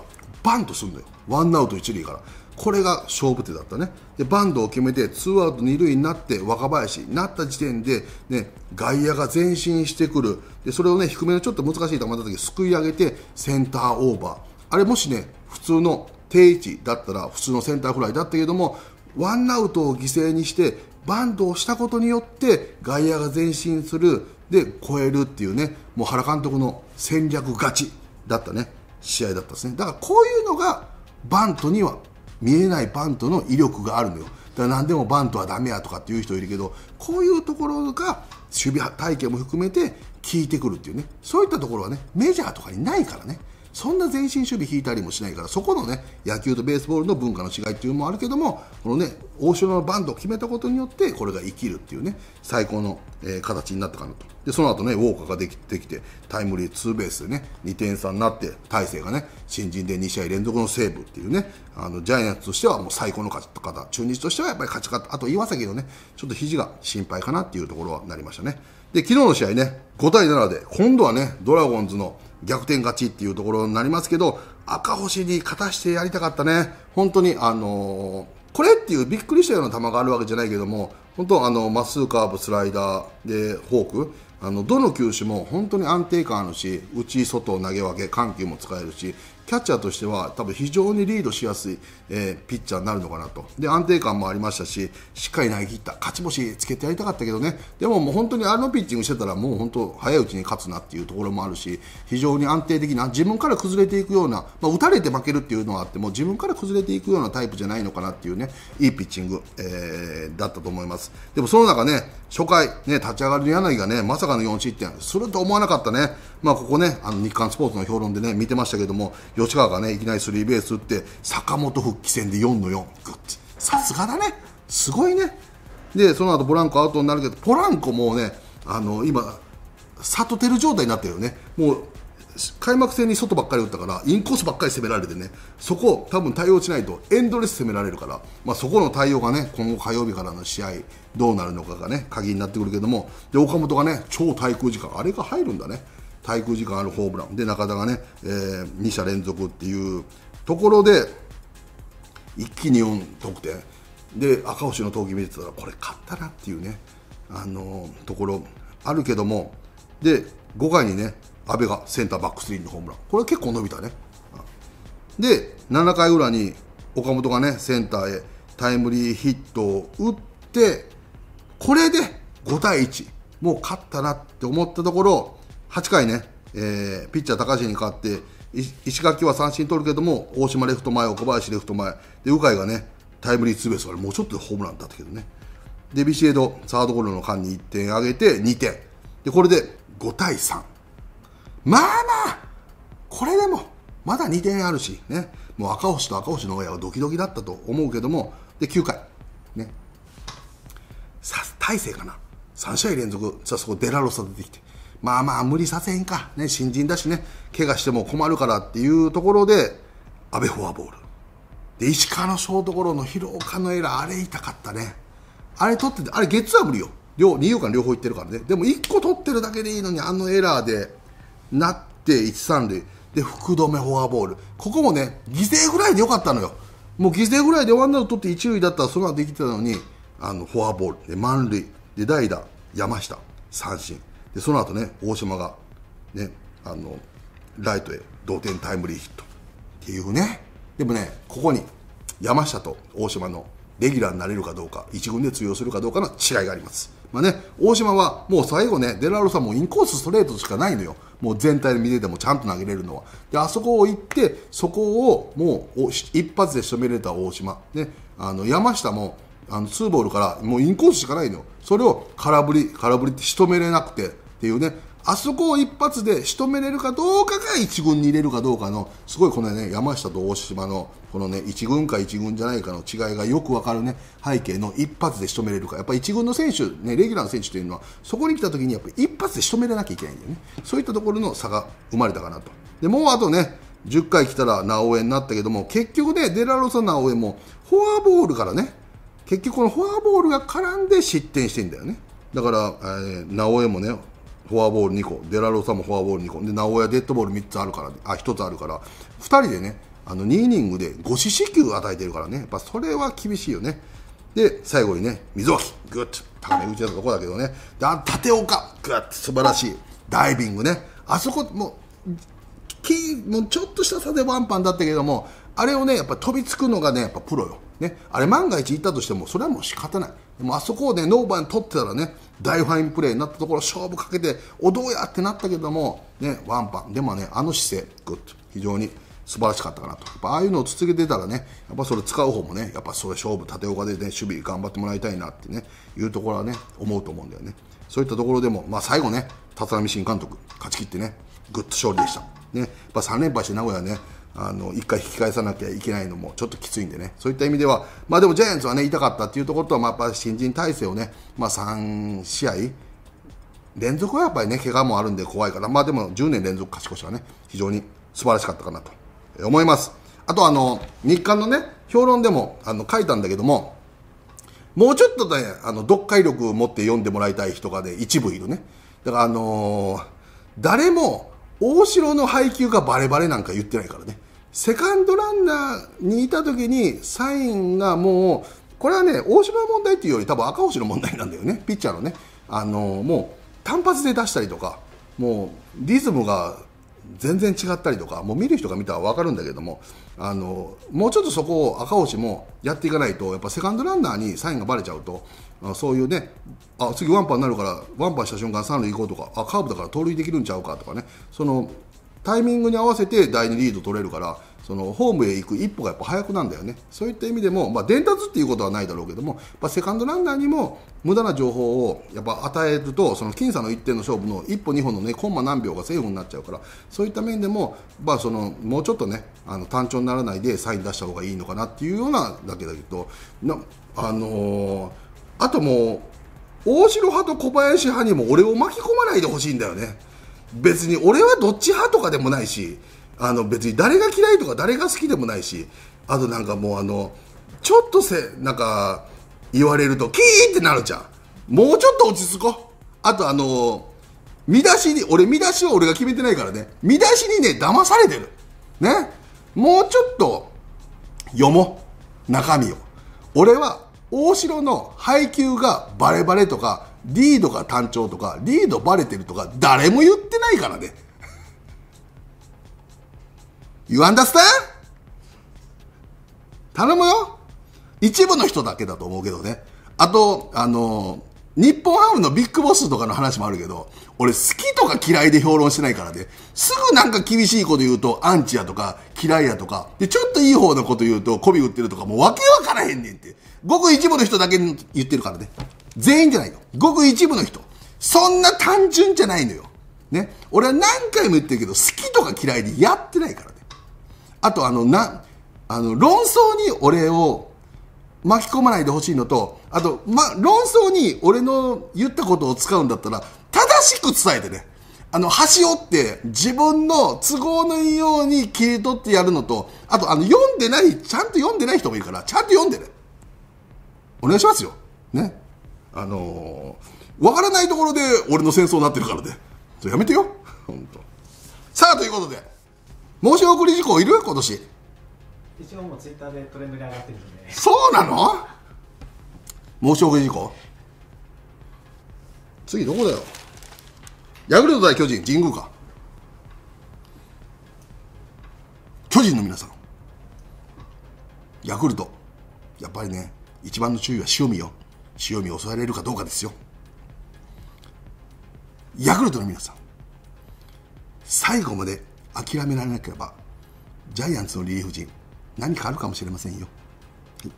バンとするのよワンアウト一塁からこれが勝負手だったねでバンドを決めてツーアウト二塁になって若林になった時点で、ね、外野が前進してくるでそれを、ね、低めのちょっと難しい球だった時すくい上げてセンターオーバーあれもしね普通の定位置だったら普通のセンターフライだったけどもワンアウトを犠牲にしてバンドをしたことによって外野が前進するで超えるっていうねもう原監督の戦略勝ちだったね。試合だったんですねだからこういうのがバントには見えないバントの威力があるのよだから何でもバントはダメやとかっていう人いるけどこういうところが守備体系も含めて効いてくるっていうねそういったところはねメジャーとかにないからねそんな前進守備引いたりもしないからそこのね野球とベースボールの文化の違いっていうのもあるけどもこのね大城のバントを決めたことによってこれが生きるっていうね最高の、えー、形になったかなとでその後ねウォーカーができてきてタイムリーツーベースでね2点差になって大勢がね新人で2試合連続のセーブっていうねあのジャイアンツとしてはもう最高の勝ち方中日としてはやっぱり勝ち方あと岩崎のねちょっと肘が心配かなっていうところはなりましたねで昨日の試合ね5対7で今度はねドラゴンズの逆転勝ちっていうところになりますけど赤星に勝たしてやりたかったね、本当に、あのー、これっていうびっくりしたような球があるわけじゃないけども本当あのまっすぐカーブ、スライダーでフォークあのどの球種も本当に安定感あるし内、外、投げ分け緩急も使えるしキャッチャーとしては多分非常にリードしやすいえー、ピッチャーになるのかなとで安定感もありましたししっかり投げ切った勝ち星つけてやりたかったけどねでももう本当にあのピッチングしてたらもう本当早いうちに勝つなっていうところもあるし非常に安定的な自分から崩れていくような、まあ、打たれて負けるっていうのはあっても自分から崩れていくようなタイプじゃないのかなっていうねいいピッチング、えー、だったと思いますでもその中ね初回ね立ち上がりの柳がねまさかの4失点すると思わなかったねまあここねあの日刊スポーツの評論でね見てましたけども吉川がねいきなりスリーベース打って坂本復復戦で4の4グッさすがだねすごいねでその後ポランコアウトになるけどポランコもうねあの今里てる状態になってるよねもう開幕戦に外ばっかり打ったからインコースばっかり攻められてねそこ多分対応しないとエンドレス攻められるから、まあ、そこの対応がね今後火曜日からの試合どうなるのかがね鍵になってくるけどもで岡本がね超滞空時間あれが入るんだね滞空時間あるホームランで中田がね、えー、2者連続っていうところで一気に4得点で赤星の投球見てたらこれ勝ったなっていうねあのー、ところあるけどもで5回にね阿部がセンターバックスリーのホームランこれは結構伸びたねで7回裏に岡本がねセンターへタイムリーヒットを打ってこれで5対1もう勝ったなって思ったところ8回ね、えー、ピッチャー高橋に代わって石垣は三振取るけども大島レフト前岡林レフト前で鵜飼がねタイムリーツーベースあれもうちょっとでホームランだったけどねでビシエドサードゴロの間に1点上げて2点でこれで5対3まあまあこれでもまだ2点あるしねもう赤星と赤星の親はドキドキだったと思うけどもで9回ねさ大勢かな3試合連続さそこデラロサ出てきてまあまあ無理させへんか、ね、新人だしね怪我しても困るからっていうところで阿部フォアボールで石川のショートゴロの広岡のエラーあれ痛かったねあれ取ってあれゲッツーは無理よ両二遊間両方行ってるからねでも1個取ってるだけでいいのにあのエラーでなって1、3塁で福留フォアボールここもね犠牲ぐらいでよかったのよもう犠牲ぐらいでワンアウト取って1塁だったらそれはできてたのにあのフォアボールで満塁で代打山下三振でその後ね大島がねあのライトへ同点タイムリーヒットっていうねでもねここに山下と大島のレギュラーになれるかどうか1軍で通用するかどうかの違いがありますまあね、大島はもう最後ね、デラロさんもインコースストレートしかないのよ。もう全体で見ててもちゃんと投げれるのは。で、あそこを行って、そこをもう一発で仕留めれた大島。ね、あの、山下もあのツーボールからもうインコースしかないのよそれを空振り空振りって仕留めれなくてっていうねあそこを一発で仕留めれるかどうかが1軍に入れるかどうかのすごいこのね山下と大島のこのね1軍か1軍じゃないかの違いがよくわかるね背景の一発で仕留めれるかやっぱ1軍の選手ねレギュラーの選手というのはそこに来た時にやっぱ一発で仕留めれなきゃいけないんだよねそういったところの差が生まれたかなとでもうあとね10回来たら直江になったけども結局ねデラロサ直江もフォアボールからね結局このフォアボールが絡んで失点してんだよねだから、えー、直江もねフォアボール2個デラロサもフォアボール2個で直江はデッドボール3つあるからあ1つあるから2人でねあの2イニングで5四死球与えてるからねやっぱそれは厳しいよねで最後にね溝脇グッと高め打ち出たとこだけどねで立岡グッと素晴らしいダイビングねあそこもうキーもうちょっとした差でワンパンだったけどもあれをねやっぱ飛びつくのがねやっぱプロよね、あれ万が一いたとしてもそれはもう仕方ないもあそこを、ね、ノーバン取ってたらね大ファインプレーになったところ勝負かけておどうやってなったけども、ね、ワンパンでもねあの姿勢グッと非常に素晴らしかったかなとやっぱああいうのを続けてたらねやっぱそれ使う方もねやっぱそれ勝負縦岡で、ね、守備頑張ってもらいたいなってねいうところはね思うと思うんだよねそういったところでも、まあ、最後ね立浪新監督勝ち切ってねグッと勝利でした、ね、やっぱ3連敗して名古屋ねあの、一回引き返さなきゃいけないのもちょっときついんでね、そういった意味では、まあでもジャイアンツはね、痛かったっていうところとは、まあやっぱ新人体制をね、まあ3試合連続はやっぱりね、怪我もあるんで怖いから、まあでも10年連続勝ち越しはね、非常に素晴らしかったかなと思います。あとあの、日刊のね、評論でもあの書いたんだけども、もうちょっとね、あの、読解力を持って読んでもらいたい人がね、一部いるね。だからあのー、誰も大城の配球がバレバレなんか言ってないからね。セカンドランナーにいた時にサインがもうこれはね大島問題っていうより多分赤星の問題なんだよねピッチャーのねあのもう単発で出したりとかもうリズムが全然違ったりとかもう見る人が見たら分かるんだけどもあのもうちょっとそこを赤星もやっていかないとやっぱセカンドランナーにサインがばれちゃうとそういうねあ次ワンパンになるからワンパンした瞬間三塁行こうとかあカーブだから盗塁できるんちゃうかとかねそのタイミングに合わせて第2リード取れるからそのホームへ行く一歩がやっぱ早くなんだよねそういった意味でも、まあ、伝達っていうことはないだろうけども、まセカンドランナーにも無駄な情報をやっぱ与えるとその僅差の1点の勝負の1歩2歩の、ね、コンマ何秒がセーフになっちゃうからそういった面でも、まあ、そのもうちょっとねあの単調にならないでサイン出した方がいいのかなっていうようなだけだけどな、あのー、あともう大城派と小林派にも俺を巻き込まないでほしいんだよね。別に俺はどっち派とかでもないしあの別に誰が嫌いとか誰が好きでもないしあとなんかもうあのちょっとせなんか言われるとキーってなるじゃんもうちょっと落ち着こうあとあの見出しに俺見出しは俺が決めてないからね見出しにね騙されてるねもうちょっと読もう中身を俺は大城の配球がバレバレとかリードが単調とかリードバレてるとか誰も言ってないからね You understand? 頼むよ一部の人だけだと思うけどねあとあの日本ハムのビッグボスとかの話もあるけど俺好きとか嫌いで評論してないからねすぐなんか厳しいこと言うとアンチやとか嫌いやとかでちょっといい方のこと言うと媚び売ってるとかもう訳分からへんねんってごく一部の人だけに言ってるからね全員じゃないの。ごく一部の人。そんな単純じゃないのよ。ね。俺は何回も言ってるけど、好きとか嫌いでやってないからね。あと、あの、な、あの、論争に俺を巻き込まないでほしいのと、あと、ま、論争に俺の言ったことを使うんだったら、正しく伝えてね。あの、端折って自分の都合のいいように切り取ってやるのと、あと、あの、読んでない、ちゃんと読んでない人もいるから、ちゃんと読んでね。お願いしますよ。ね。あのー、分からないところで俺の戦争になってるからで、ね、やめてよ本当さあということで申し送り事項いる今年一応もうツイッターでトレンドに上がってるんで、そうなの申し送り事項次どこだよヤクルト対巨人神宮か巨人の皆さんヤクルトやっぱりね一番の注意は塩見よ潮見を抑えられるかどうかですよヤクルトの皆さん最後まで諦められなければジャイアンツのリリーフ陣何かあるかもしれませんよ、はい、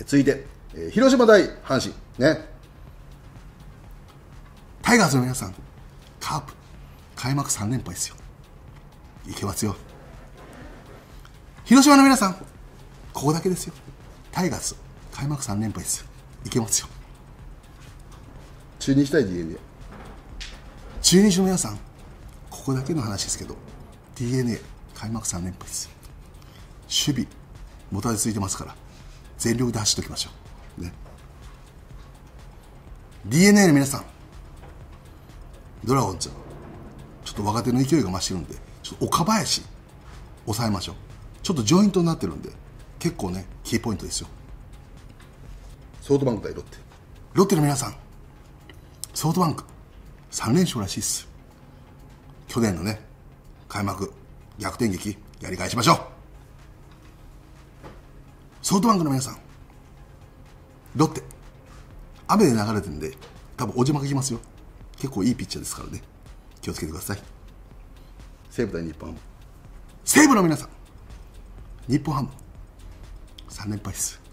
続いて、えー、広島対阪神ねタイガースの皆さんカープ開幕3連敗ですよいけますよ広島の皆さんここだけですよタイガース開幕3連敗ですよいけますよ中日対 d n a 中日の皆さんここだけの話ですけど d n a 開幕3連敗です守備もたれついてますから全力で走っておきましょうね d n a の皆さんドラゴンズちょっと若手の勢いが増してるんでちょっと岡林抑えましょうちょっとジョイントになってるんで結構ねキーポイントですよソフトバンク対ロッテロッテの皆さんソフトバンク3連勝らしいっす去年のね開幕逆転劇やり返しましょうソフトバンクの皆さんロッテ雨で流れてるんで多分おじまがきますよ結構いいピッチャーですからね気をつけてください西武対日本ハム西武の皆さん日本ハム3連敗です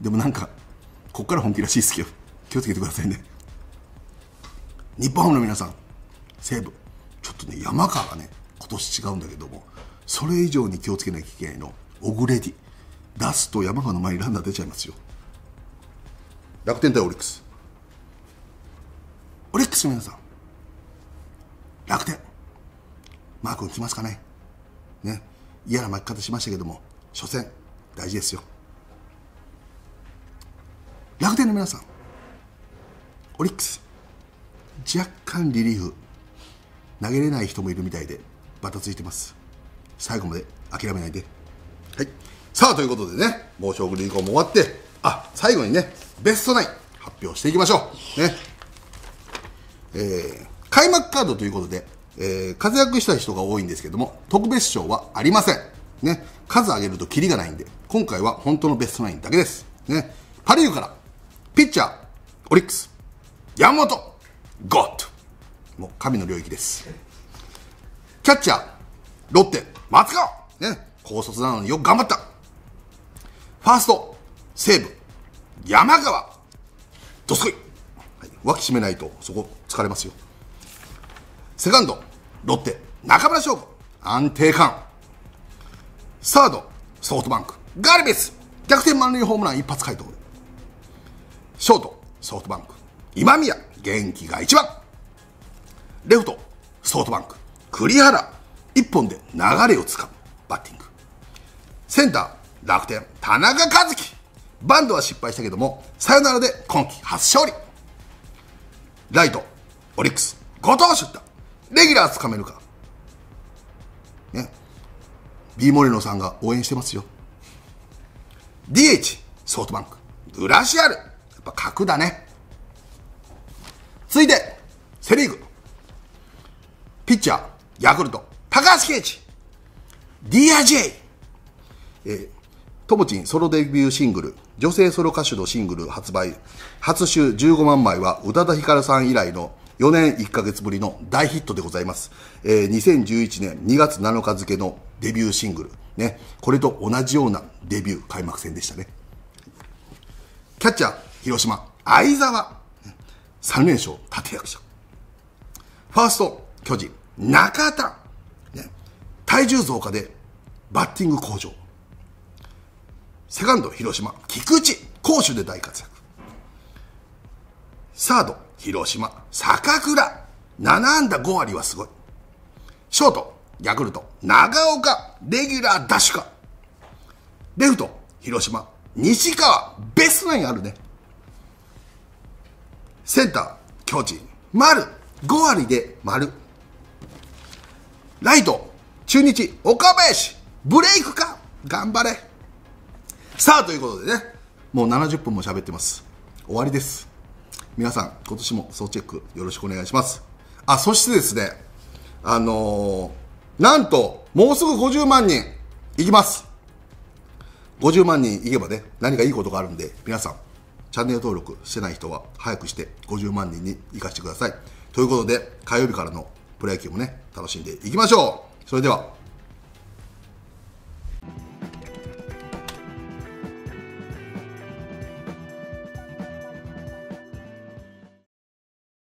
でもなんかこっから本気らしいですけど気をつけてくださいね日本ハムの皆さん西武ちょっとね山川がね今年違うんだけどもそれ以上に気をつけなきゃいけないのオグレディ出すと山川の前にランナー出ちゃいますよ楽天対オリックスオリックスの皆さん楽天マー君来ますかねね嫌な負け方しましたけども初戦大事ですよの皆さんオリックス若干リリーフ投げれない人もいるみたいでバタついてます最後まで諦めないではいさあということでねもう小栗ー降も終わってあ最後にねベストナイン発表していきましょうねえー、開幕カードということで、えー、活躍した人が多いんですけども特別賞はありませんね数上げるとキリがないんで今回は本当のベストナインだけですねパ・リーグからピッチャー、オリックス、山本、ゴッド。もう神の領域です。キャッチャー、ロッテ、松川。ね、高卒なのによく頑張った。ファースト、西武、山川、どすこい。脇締めないと、そこ疲れますよ。セカンド、ロッテ、中村翔吾、安定感。サード、ソフトバンク、ガルベス、逆転満塁ホームラン一発回答。ショート、ソフトバンク。今宮、元気が一番。レフト、ソフトバンク。栗原、一本で流れをつかむバッティング。センター、楽天、田中和樹。バンドは失敗したけども、サヨナラで今季初勝利。ライト、オリックス、後藤出た。レギュラーつかめるか。ね。B モリノさんが応援してますよ。DH、ソフトバンク、グラシアル。ぱ格だね。続いて、セリーグ。ピッチャー、ヤクルト、高橋奎一、DRJ、えー、ともちんソロデビューシングル、女性ソロ歌手のシングル発売、初週15万枚は宇多田ヒカルさん以来の4年1ヶ月ぶりの大ヒットでございます。えー、2011年2月7日付のデビューシングル、ね、これと同じようなデビュー開幕戦でしたね。キャッチャー、広島、相沢、3連勝、立役者。ファースト、巨人、中田、ね、体重増加でバッティング向上。セカンド、広島、菊池、攻守で大活躍。サード、広島、坂倉、7安打5割はすごい。ショート、ヤクルト、長岡、レギュラーダッシュか。レフト、広島、西川、ベストナインあるね。センター、巨人、丸、5割で丸。ライト、中日、岡林、ブレイクか頑張れ。さあ、ということでね、もう70分も喋ってます。終わりです。皆さん、今年も総チェックよろしくお願いします。あ、そしてですね、あのー、なんと、もうすぐ50万人、いきます。50万人いけばね、何かいいことがあるんで、皆さん、チャンネル登録してない人は早くして50万人に生かしてください。ということで、火曜日からのプロ野球もね、楽しんでいきましょうそれでは